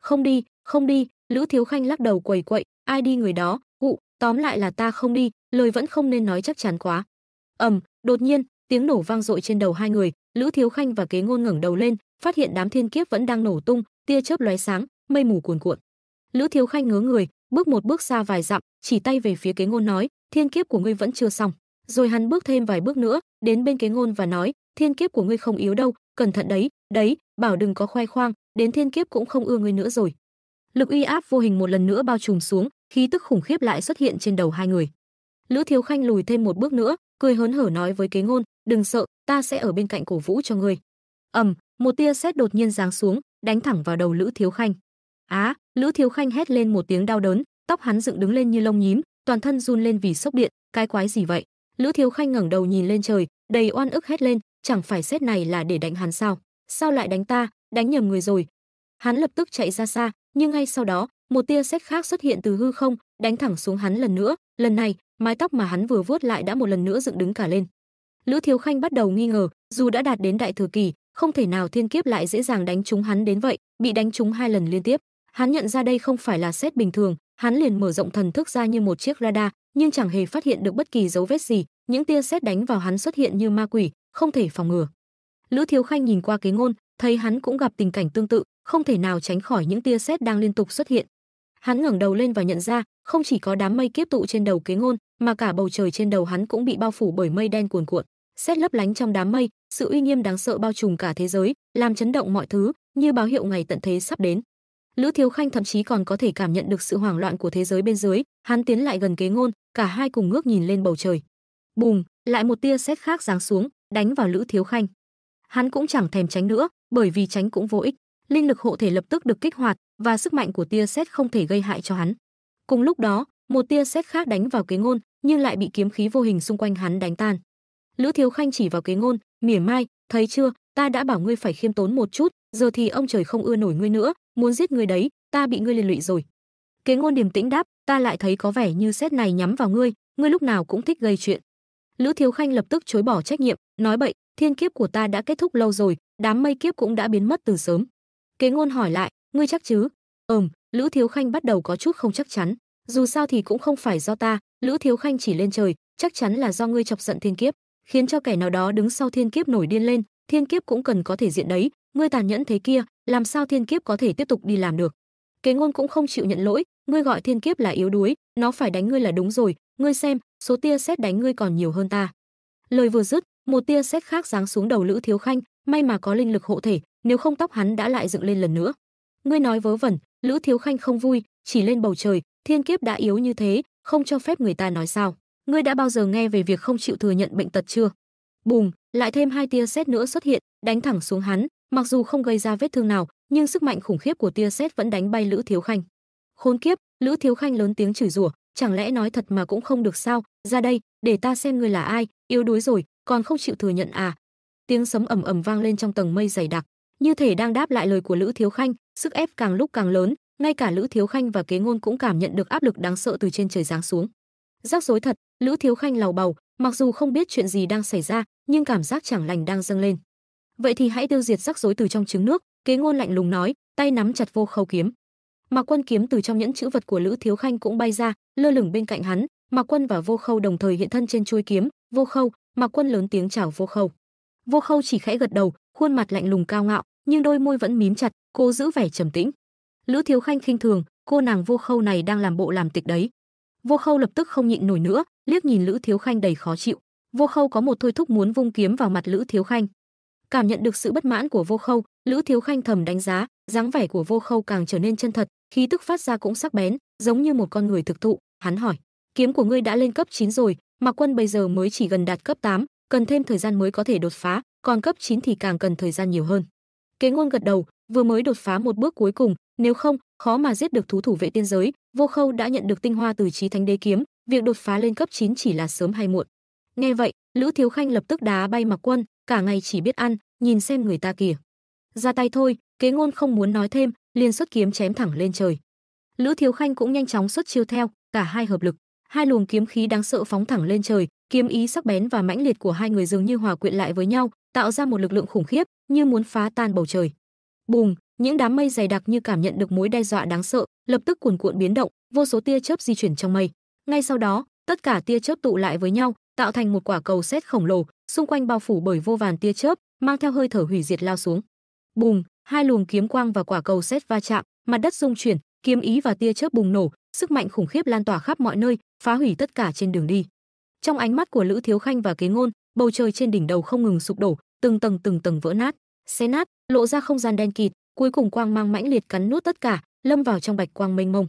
không đi, không đi, Lữ Thiếu Khanh lắc đầu quẩy quậy, ai đi người đó, cụ, tóm lại là ta không đi, lời vẫn không nên nói chắc chắn quá. Ầm, đột nhiên, tiếng nổ vang dội trên đầu hai người, Lữ Thiếu Khanh và Kế Ngôn ngẩng đầu lên, phát hiện đám thiên kiếp vẫn đang nổ tung, tia chớp lóe sáng, mây mù cuồn cuộn. Lữ Thiếu Khanh ngớ người, bước một bước xa vài dặm, chỉ tay về phía Kế Ngôn nói, thiên kiếp của ngươi vẫn chưa xong. Rồi hắn bước thêm vài bước nữa, đến bên Kế Ngôn và nói, thiên kiếp của ngươi không yếu đâu, cẩn thận đấy, đấy, bảo đừng có khoe khoang, đến thiên kiếp cũng không ưa ngươi nữa rồi lực uy áp vô hình một lần nữa bao trùm xuống khí tức khủng khiếp lại xuất hiện trên đầu hai người lữ thiếu khanh lùi thêm một bước nữa cười hớn hở nói với kế ngôn đừng sợ ta sẽ ở bên cạnh cổ vũ cho ngươi ầm một tia sét đột nhiên giáng xuống đánh thẳng vào đầu lữ thiếu khanh á à, lữ thiếu khanh hét lên một tiếng đau đớn tóc hắn dựng đứng lên như lông nhím toàn thân run lên vì sốc điện cái quái gì vậy lữ thiếu khanh ngẩng đầu nhìn lên trời đầy oan ức hét lên chẳng phải sét này là để đánh hắn sao sao lại đánh ta đánh nhầm người rồi. Hắn lập tức chạy ra xa, nhưng ngay sau đó, một tia sét khác xuất hiện từ hư không, đánh thẳng xuống hắn lần nữa, lần này, mái tóc mà hắn vừa vuốt lại đã một lần nữa dựng đứng cả lên. Lữ Thiếu Khanh bắt đầu nghi ngờ, dù đã đạt đến đại thừa kỳ, không thể nào thiên kiếp lại dễ dàng đánh trúng hắn đến vậy, bị đánh trúng hai lần liên tiếp. Hắn nhận ra đây không phải là xét bình thường, hắn liền mở rộng thần thức ra như một chiếc radar, nhưng chẳng hề phát hiện được bất kỳ dấu vết gì, những tia sét đánh vào hắn xuất hiện như ma quỷ, không thể phòng ngừa. Lữ Thiếu Khanh nhìn qua kế ngôn, thấy hắn cũng gặp tình cảnh tương tự, không thể nào tránh khỏi những tia sét đang liên tục xuất hiện. Hắn ngẩng đầu lên và nhận ra, không chỉ có đám mây kiếp tụ trên đầu kế ngôn, mà cả bầu trời trên đầu hắn cũng bị bao phủ bởi mây đen cuồn cuộn. Xét lấp lánh trong đám mây, sự uy nghiêm đáng sợ bao trùm cả thế giới, làm chấn động mọi thứ, như báo hiệu ngày tận thế sắp đến. Lữ Thiếu Khanh thậm chí còn có thể cảm nhận được sự hoảng loạn của thế giới bên dưới, hắn tiến lại gần kế ngôn, cả hai cùng ngước nhìn lên bầu trời. Bùm, lại một tia sét khác giáng xuống, đánh vào Lữ Thiếu Khanh. Hắn cũng chẳng thèm tránh nữa, bởi vì tránh cũng vô ích, linh lực hộ thể lập tức được kích hoạt và sức mạnh của tia sét không thể gây hại cho hắn. Cùng lúc đó, một tia sét khác đánh vào Kế Ngôn, nhưng lại bị kiếm khí vô hình xung quanh hắn đánh tan. Lữ Thiếu Khanh chỉ vào Kế Ngôn, mỉa mai, "Thấy chưa, ta đã bảo ngươi phải khiêm tốn một chút, giờ thì ông trời không ưa nổi ngươi nữa, muốn giết ngươi đấy, ta bị ngươi liên lụy rồi." Kế Ngôn điềm tĩnh đáp, "Ta lại thấy có vẻ như sét này nhắm vào ngươi, ngươi lúc nào cũng thích gây chuyện." Lữ Thiếu Khanh lập tức chối bỏ trách nhiệm, nói bậy, thiên kiếp của ta đã kết thúc lâu rồi, đám mây kiếp cũng đã biến mất từ sớm. Kế ngôn hỏi lại, ngươi chắc chứ? Ừm, Lữ Thiếu Khanh bắt đầu có chút không chắc chắn, dù sao thì cũng không phải do ta, Lữ Thiếu Khanh chỉ lên trời, chắc chắn là do ngươi chọc giận thiên kiếp, khiến cho kẻ nào đó đứng sau thiên kiếp nổi điên lên, thiên kiếp cũng cần có thể diện đấy, ngươi tàn nhẫn thế kia, làm sao thiên kiếp có thể tiếp tục đi làm được? Kế ngôn cũng không chịu nhận lỗi, ngươi gọi thiên kiếp là yếu đuối, nó phải đánh ngươi là đúng rồi, ngươi xem, số tia sét đánh ngươi còn nhiều hơn ta. Lời vừa dứt, một tia sét khác giáng xuống đầu Lữ Thiếu Khanh, may mà có linh lực hộ thể, nếu không tóc hắn đã lại dựng lên lần nữa. Ngươi nói vớ vẩn, Lữ Thiếu Khanh không vui, chỉ lên bầu trời, thiên kiếp đã yếu như thế, không cho phép người ta nói sao? Ngươi đã bao giờ nghe về việc không chịu thừa nhận bệnh tật chưa? Bùng, lại thêm hai tia sét nữa xuất hiện, đánh thẳng xuống hắn, mặc dù không gây ra vết thương nào, nhưng sức mạnh khủng khiếp của tia sét vẫn đánh bay Lữ Thiếu Khanh. Khốn kiếp, Lữ Thiếu Khanh lớn tiếng chửi rủa, chẳng lẽ nói thật mà cũng không được sao? Ra đây, để ta xem ngươi là ai, yếu đuối rồi, còn không chịu thừa nhận à? tiếng sấm ầm ầm vang lên trong tầng mây dày đặc như thể đang đáp lại lời của lữ thiếu khanh sức ép càng lúc càng lớn ngay cả lữ thiếu khanh và kế ngôn cũng cảm nhận được áp lực đáng sợ từ trên trời giáng xuống rắc rối thật lữ thiếu khanh làu bầu mặc dù không biết chuyện gì đang xảy ra nhưng cảm giác chẳng lành đang dâng lên vậy thì hãy tiêu diệt rắc rối từ trong trứng nước kế ngôn lạnh lùng nói tay nắm chặt vô khâu kiếm mà quân kiếm từ trong những chữ vật của lữ thiếu khanh cũng bay ra lơ lửng bên cạnh hắn mà quân và vô khâu đồng thời hiện thân trên chuôi kiếm vô khâu mà quân lớn tiếng chào vô khâu Vô Khâu chỉ khẽ gật đầu, khuôn mặt lạnh lùng cao ngạo, nhưng đôi môi vẫn mím chặt, cô giữ vẻ trầm tĩnh. Lữ Thiếu Khanh khinh thường, cô nàng Vô Khâu này đang làm bộ làm tịch đấy. Vô Khâu lập tức không nhịn nổi nữa, liếc nhìn Lữ Thiếu Khanh đầy khó chịu. Vô Khâu có một thôi thúc muốn vung kiếm vào mặt Lữ Thiếu Khanh. Cảm nhận được sự bất mãn của Vô Khâu, Lữ Thiếu Khanh thầm đánh giá, dáng vẻ của Vô Khâu càng trở nên chân thật, khí tức phát ra cũng sắc bén, giống như một con người thực thụ, hắn hỏi: "Kiếm của ngươi đã lên cấp 9 rồi, mà Quân bây giờ mới chỉ gần đạt cấp 8, cần thêm thời gian mới có thể đột phá, còn cấp 9 thì càng cần thời gian nhiều hơn. Kế ngôn gật đầu, vừa mới đột phá một bước cuối cùng, nếu không, khó mà giết được thú thủ vệ tiên giới, Vô Khâu đã nhận được tinh hoa từ Chí Thánh Đế kiếm, việc đột phá lên cấp 9 chỉ là sớm hay muộn. Nghe vậy, Lữ Thiếu Khanh lập tức đá bay mặc Quân, cả ngày chỉ biết ăn, nhìn xem người ta kìa. Ra tay thôi, Kế ngôn không muốn nói thêm, liền xuất kiếm chém thẳng lên trời. Lữ Thiếu Khanh cũng nhanh chóng xuất chiêu theo, cả hai hợp lực, hai luồng kiếm khí đáng sợ phóng thẳng lên trời, kiếm ý sắc bén và mãnh liệt của hai người dường như hòa quyện lại với nhau, tạo ra một lực lượng khủng khiếp, như muốn phá tan bầu trời. Bùng, những đám mây dày đặc như cảm nhận được mối đe dọa đáng sợ, lập tức cuồn cuộn biến động, vô số tia chớp di chuyển trong mây. Ngay sau đó, tất cả tia chớp tụ lại với nhau, tạo thành một quả cầu sét khổng lồ, xung quanh bao phủ bởi vô vàn tia chớp, mang theo hơi thở hủy diệt lao xuống. Bùng, hai luồng kiếm quang và quả cầu sét va chạm, mặt đất rung chuyển, kiếm ý và tia chớp bùng nổ, sức mạnh khủng khiếp lan tỏa khắp mọi nơi, phá hủy tất cả trên đường đi trong ánh mắt của lữ thiếu khanh và kế ngôn bầu trời trên đỉnh đầu không ngừng sụp đổ từng tầng từng tầng vỡ nát xé nát lộ ra không gian đen kịt cuối cùng quang mang mãnh liệt cắn nuốt tất cả lâm vào trong bạch quang mênh mông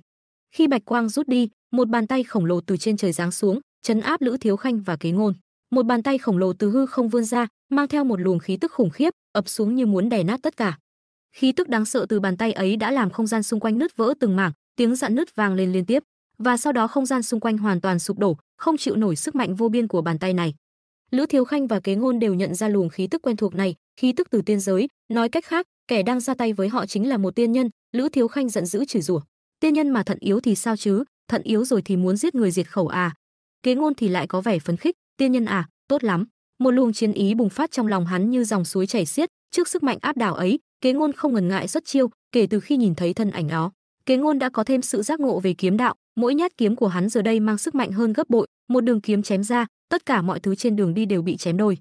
khi bạch quang rút đi một bàn tay khổng lồ từ trên trời giáng xuống chấn áp lữ thiếu khanh và kế ngôn một bàn tay khổng lồ từ hư không vươn ra mang theo một luồng khí tức khủng khiếp ập xuống như muốn đè nát tất cả khí tức đáng sợ từ bàn tay ấy đã làm không gian xung quanh nứt vỡ từng mảng tiếng dặn nứt vang lên liên tiếp và sau đó không gian xung quanh hoàn toàn sụp đổ, không chịu nổi sức mạnh vô biên của bàn tay này. Lữ Thiếu Khanh và Kế Ngôn đều nhận ra luồng khí tức quen thuộc này, khí tức từ tiên giới, nói cách khác, kẻ đang ra tay với họ chính là một tiên nhân, Lữ Thiếu Khanh giận dữ chửi rủa. Tiên nhân mà thận yếu thì sao chứ, thận yếu rồi thì muốn giết người diệt khẩu à? Kế Ngôn thì lại có vẻ phấn khích, tiên nhân à, tốt lắm. Một luồng chiến ý bùng phát trong lòng hắn như dòng suối chảy xiết, trước sức mạnh áp đảo ấy, Kế Ngôn không ngần ngại xuất chiêu, kể từ khi nhìn thấy thân ảnh đó, Kế Ngôn đã có thêm sự giác ngộ về kiếm đạo, Mỗi nhát kiếm của hắn giờ đây mang sức mạnh hơn gấp bội, một đường kiếm chém ra, tất cả mọi thứ trên đường đi đều bị chém đôi.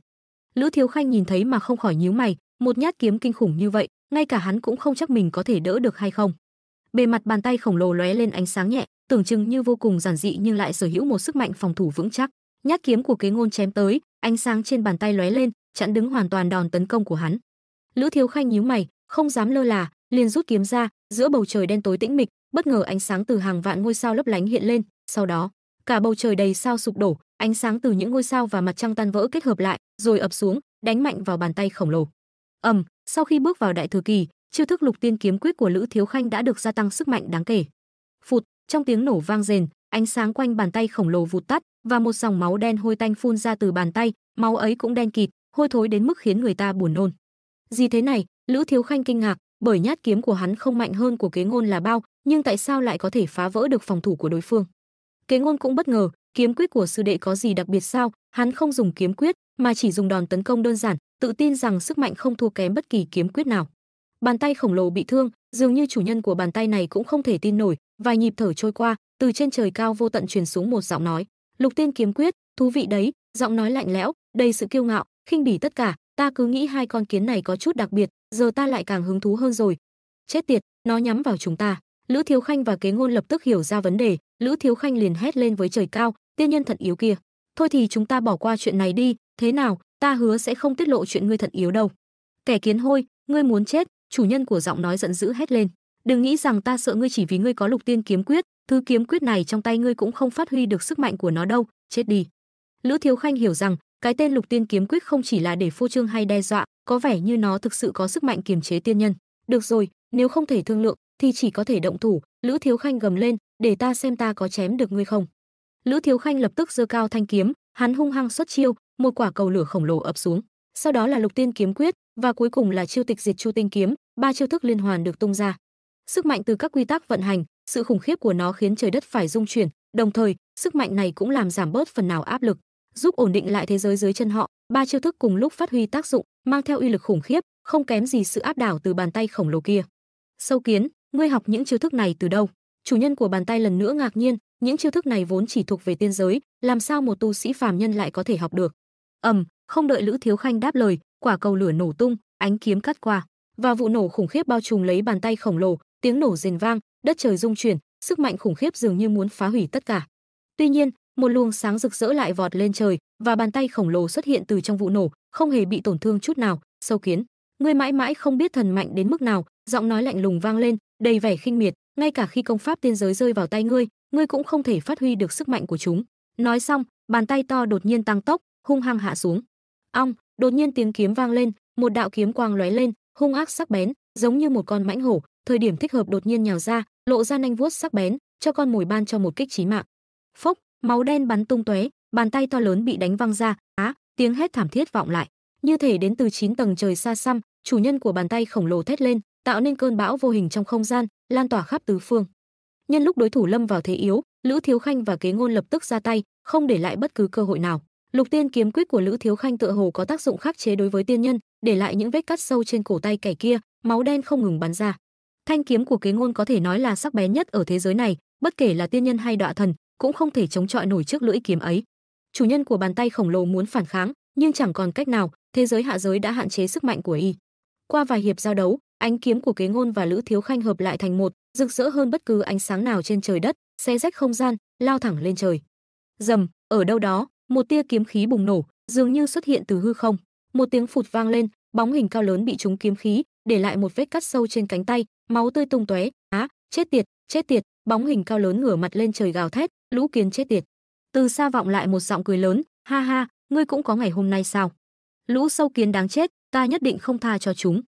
Lữ Thiếu Khanh nhìn thấy mà không khỏi nhíu mày, một nhát kiếm kinh khủng như vậy, ngay cả hắn cũng không chắc mình có thể đỡ được hay không. Bề mặt bàn tay khổng lồ lóe lên ánh sáng nhẹ, tưởng chừng như vô cùng giản dị nhưng lại sở hữu một sức mạnh phòng thủ vững chắc. Nhát kiếm của Kế Ngôn chém tới, ánh sáng trên bàn tay lóe lên, chặn đứng hoàn toàn đòn tấn công của hắn. Lữ Thiếu Khanh nhíu mày, không dám lơ là, liền rút kiếm ra, giữa bầu trời đen tối tĩnh mịch bất ngờ ánh sáng từ hàng vạn ngôi sao lấp lánh hiện lên sau đó cả bầu trời đầy sao sụp đổ ánh sáng từ những ngôi sao và mặt trăng tan vỡ kết hợp lại rồi ập xuống đánh mạnh vào bàn tay khổng lồ ầm sau khi bước vào đại thừa kỳ chiêu thức lục tiên kiếm quyết của lữ thiếu khanh đã được gia tăng sức mạnh đáng kể phụt trong tiếng nổ vang rền ánh sáng quanh bàn tay khổng lồ vụt tắt và một dòng máu đen hôi tanh phun ra từ bàn tay máu ấy cũng đen kịt hôi thối đến mức khiến người ta buồn nôn gì thế này lữ thiếu khanh kinh ngạc bởi nhát kiếm của hắn không mạnh hơn của kế ngôn là bao, nhưng tại sao lại có thể phá vỡ được phòng thủ của đối phương? Kế ngôn cũng bất ngờ, kiếm quyết của sư đệ có gì đặc biệt sao? Hắn không dùng kiếm quyết, mà chỉ dùng đòn tấn công đơn giản, tự tin rằng sức mạnh không thua kém bất kỳ kiếm quyết nào. Bàn tay khổng lồ bị thương, dường như chủ nhân của bàn tay này cũng không thể tin nổi, vài nhịp thở trôi qua, từ trên trời cao vô tận truyền xuống một giọng nói, "Lục Tiên kiếm quyết, thú vị đấy." Giọng nói lạnh lẽo, đầy sự kiêu ngạo, khinh bỉ tất cả, ta cứ nghĩ hai con kiến này có chút đặc biệt, giờ ta lại càng hứng thú hơn rồi chết tiệt nó nhắm vào chúng ta lữ thiếu khanh và kế ngôn lập tức hiểu ra vấn đề lữ thiếu khanh liền hét lên với trời cao tiên nhân thận yếu kia thôi thì chúng ta bỏ qua chuyện này đi thế nào ta hứa sẽ không tiết lộ chuyện ngươi thận yếu đâu kẻ kiến hôi ngươi muốn chết chủ nhân của giọng nói giận dữ hét lên đừng nghĩ rằng ta sợ ngươi chỉ vì ngươi có lục tiên kiếm quyết thứ kiếm quyết này trong tay ngươi cũng không phát huy được sức mạnh của nó đâu chết đi lữ thiếu khanh hiểu rằng cái tên Lục Tiên kiếm quyết không chỉ là để phô trương hay đe dọa, có vẻ như nó thực sự có sức mạnh kiềm chế tiên nhân. Được rồi, nếu không thể thương lượng thì chỉ có thể động thủ, Lữ Thiếu Khanh gầm lên, để ta xem ta có chém được ngươi không. Lữ Thiếu Khanh lập tức giơ cao thanh kiếm, hắn hung hăng xuất chiêu, một quả cầu lửa khổng lồ ập xuống. Sau đó là Lục Tiên kiếm quyết và cuối cùng là chiêu tịch diệt chu tinh kiếm, ba chiêu thức liên hoàn được tung ra. Sức mạnh từ các quy tắc vận hành, sự khủng khiếp của nó khiến trời đất phải rung chuyển, đồng thời, sức mạnh này cũng làm giảm bớt phần nào áp lực giúp ổn định lại thế giới dưới chân họ ba chiêu thức cùng lúc phát huy tác dụng mang theo uy lực khủng khiếp không kém gì sự áp đảo từ bàn tay khổng lồ kia sâu kiến ngươi học những chiêu thức này từ đâu chủ nhân của bàn tay lần nữa ngạc nhiên những chiêu thức này vốn chỉ thuộc về tiên giới làm sao một tu sĩ phàm nhân lại có thể học được ầm không đợi lữ thiếu khanh đáp lời quả cầu lửa nổ tung ánh kiếm cắt qua và vụ nổ khủng khiếp bao trùm lấy bàn tay khổng lồ tiếng nổ rền vang đất trời rung chuyển sức mạnh khủng khiếp dường như muốn phá hủy tất cả tuy nhiên một luồng sáng rực rỡ lại vọt lên trời và bàn tay khổng lồ xuất hiện từ trong vụ nổ, không hề bị tổn thương chút nào, sâu kiến. Ngươi mãi mãi không biết thần mạnh đến mức nào, giọng nói lạnh lùng vang lên, đầy vẻ khinh miệt, ngay cả khi công pháp tiên giới rơi vào tay ngươi, ngươi cũng không thể phát huy được sức mạnh của chúng. Nói xong, bàn tay to đột nhiên tăng tốc, hung hăng hạ xuống. Ong, đột nhiên tiếng kiếm vang lên, một đạo kiếm quang lóe lên, hung ác sắc bén, giống như một con mãnh hổ, thời điểm thích hợp đột nhiên nhào ra, lộ ra nanh vuốt sắc bén, cho con mồi ban cho một kích trí mạng. Phốc, máu đen bắn tung tóe, bàn tay to lớn bị đánh văng ra, á, tiếng hét thảm thiết vọng lại, như thể đến từ chín tầng trời xa xăm, chủ nhân của bàn tay khổng lồ thét lên, tạo nên cơn bão vô hình trong không gian, lan tỏa khắp tứ phương. Nhân lúc đối thủ lâm vào thế yếu, Lữ Thiếu Khanh và Kế Ngôn lập tức ra tay, không để lại bất cứ cơ hội nào. Lục Tiên kiếm quyết của Lữ Thiếu Khanh tựa hồ có tác dụng khắc chế đối với tiên nhân, để lại những vết cắt sâu trên cổ tay kẻ kia, máu đen không ngừng bắn ra. Thanh kiếm của Kế Ngôn có thể nói là sắc bén nhất ở thế giới này, bất kể là tiên nhân hay đọa thần, cũng không thể chống chọi nổi trước lưỡi kiếm ấy. Chủ nhân của bàn tay khổng lồ muốn phản kháng, nhưng chẳng còn cách nào, thế giới hạ giới đã hạn chế sức mạnh của y. Qua vài hiệp giao đấu, ánh kiếm của Kế Ngôn và Lữ Thiếu Khanh hợp lại thành một, rực rỡ hơn bất cứ ánh sáng nào trên trời đất, xé rách không gian, lao thẳng lên trời. Rầm, ở đâu đó, một tia kiếm khí bùng nổ, dường như xuất hiện từ hư không. Một tiếng phụt vang lên, bóng hình cao lớn bị trúng kiếm khí, để lại một vết cắt sâu trên cánh tay, máu tươi tung tóe. Á, chết tiệt, chết tiệt, bóng hình cao lớn ngửa mặt lên trời gào thét lũ kiến chết tiệt từ xa vọng lại một giọng cười lớn ha ha ngươi cũng có ngày hôm nay sao lũ sâu kiến đáng chết ta nhất định không tha cho chúng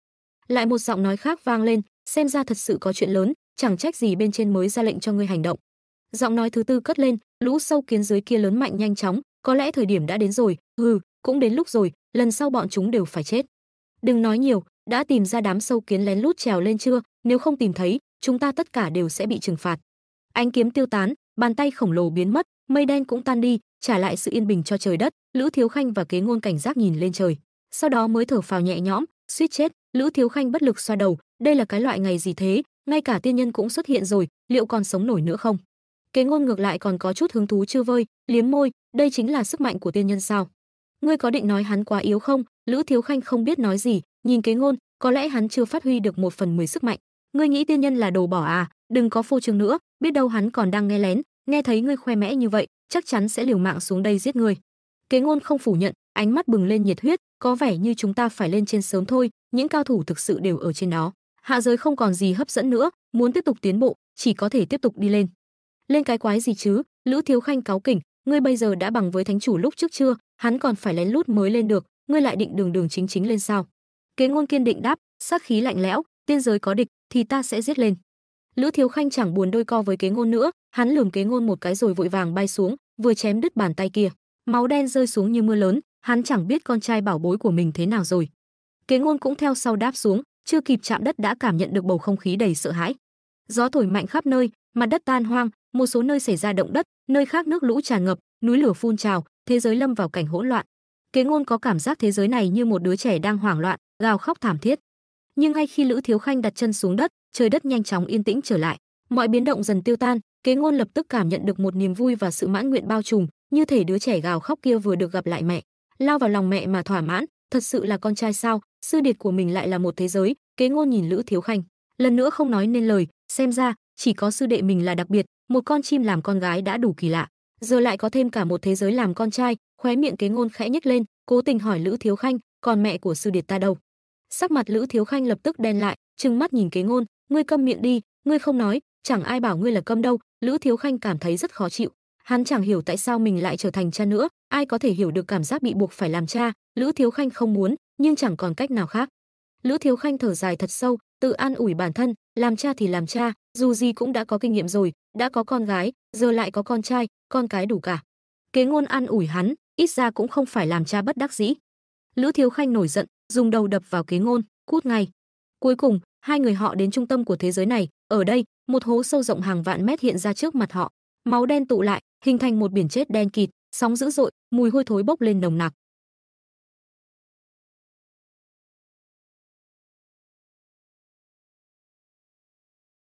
lại một giọng nói khác vang lên xem ra thật sự có chuyện lớn chẳng trách gì bên trên mới ra lệnh cho ngươi hành động giọng nói thứ tư cất lên lũ sâu kiến dưới kia lớn mạnh nhanh chóng có lẽ thời điểm đã đến rồi hừ cũng đến lúc rồi lần sau bọn chúng đều phải chết đừng nói nhiều đã tìm ra đám sâu kiến lén lút trèo lên chưa nếu không tìm thấy chúng ta tất cả đều sẽ bị trừng phạt. Ánh kiếm tiêu tán, bàn tay khổng lồ biến mất, mây đen cũng tan đi, trả lại sự yên bình cho trời đất, Lữ Thiếu Khanh và Kế Ngôn cảnh giác nhìn lên trời, sau đó mới thở phào nhẹ nhõm, suýt chết, Lữ Thiếu Khanh bất lực xoa đầu, đây là cái loại ngày gì thế, ngay cả tiên nhân cũng xuất hiện rồi, liệu còn sống nổi nữa không? Kế Ngôn ngược lại còn có chút hứng thú chưa vơi, liếm môi, đây chính là sức mạnh của tiên nhân sao? Ngươi có định nói hắn quá yếu không? Lữ Thiếu Khanh không biết nói gì, nhìn Kế Ngôn, có lẽ hắn chưa phát huy được một phần mười sức mạnh ngươi nghĩ tiên nhân là đồ bỏ à đừng có phô trương nữa biết đâu hắn còn đang nghe lén nghe thấy ngươi khoe mẽ như vậy chắc chắn sẽ liều mạng xuống đây giết ngươi kế ngôn không phủ nhận ánh mắt bừng lên nhiệt huyết có vẻ như chúng ta phải lên trên sớm thôi những cao thủ thực sự đều ở trên đó hạ giới không còn gì hấp dẫn nữa muốn tiếp tục tiến bộ chỉ có thể tiếp tục đi lên lên cái quái gì chứ lữ thiếu khanh cáo kỉnh ngươi bây giờ đã bằng với thánh chủ lúc trước chưa hắn còn phải lén lút mới lên được ngươi lại định đường đường chính chính lên sao kế ngôn kiên định đáp sát khí lạnh lẽo tiên giới có địch thì ta sẽ giết lên lữ thiếu khanh chẳng buồn đôi co với kế ngôn nữa hắn lườm kế ngôn một cái rồi vội vàng bay xuống vừa chém đứt bàn tay kia máu đen rơi xuống như mưa lớn hắn chẳng biết con trai bảo bối của mình thế nào rồi kế ngôn cũng theo sau đáp xuống chưa kịp chạm đất đã cảm nhận được bầu không khí đầy sợ hãi gió thổi mạnh khắp nơi mặt đất tan hoang một số nơi xảy ra động đất nơi khác nước lũ tràn ngập núi lửa phun trào thế giới lâm vào cảnh hỗn loạn kế ngôn có cảm giác thế giới này như một đứa trẻ đang hoảng loạn gào khóc thảm thiết nhưng ngay khi lữ thiếu khanh đặt chân xuống đất trời đất nhanh chóng yên tĩnh trở lại mọi biến động dần tiêu tan kế ngôn lập tức cảm nhận được một niềm vui và sự mãn nguyện bao trùm như thể đứa trẻ gào khóc kia vừa được gặp lại mẹ lao vào lòng mẹ mà thỏa mãn thật sự là con trai sao sư điệt của mình lại là một thế giới kế ngôn nhìn lữ thiếu khanh lần nữa không nói nên lời xem ra chỉ có sư đệ mình là đặc biệt một con chim làm con gái đã đủ kỳ lạ giờ lại có thêm cả một thế giới làm con trai khóe miệng kế ngôn khẽ nhếch lên cố tình hỏi lữ thiếu khanh còn mẹ của sư điệt ta đâu sắc mặt lữ thiếu khanh lập tức đen lại trừng mắt nhìn kế ngôn ngươi câm miệng đi ngươi không nói chẳng ai bảo ngươi là câm đâu lữ thiếu khanh cảm thấy rất khó chịu hắn chẳng hiểu tại sao mình lại trở thành cha nữa ai có thể hiểu được cảm giác bị buộc phải làm cha lữ thiếu khanh không muốn nhưng chẳng còn cách nào khác lữ thiếu khanh thở dài thật sâu tự an ủi bản thân làm cha thì làm cha dù gì cũng đã có kinh nghiệm rồi đã có con gái giờ lại có con trai con cái đủ cả kế ngôn an ủi hắn ít ra cũng không phải làm cha bất đắc dĩ lữ thiếu khanh nổi giận dùng đầu đập vào kế ngôn, cút ngay. Cuối cùng, hai người họ đến trung tâm của thế giới này, ở đây, một hố sâu rộng hàng vạn mét hiện ra trước mặt họ. Máu đen tụ lại, hình thành một biển chết đen kịt, sóng dữ dội, mùi hôi thối bốc lên nồng nặc.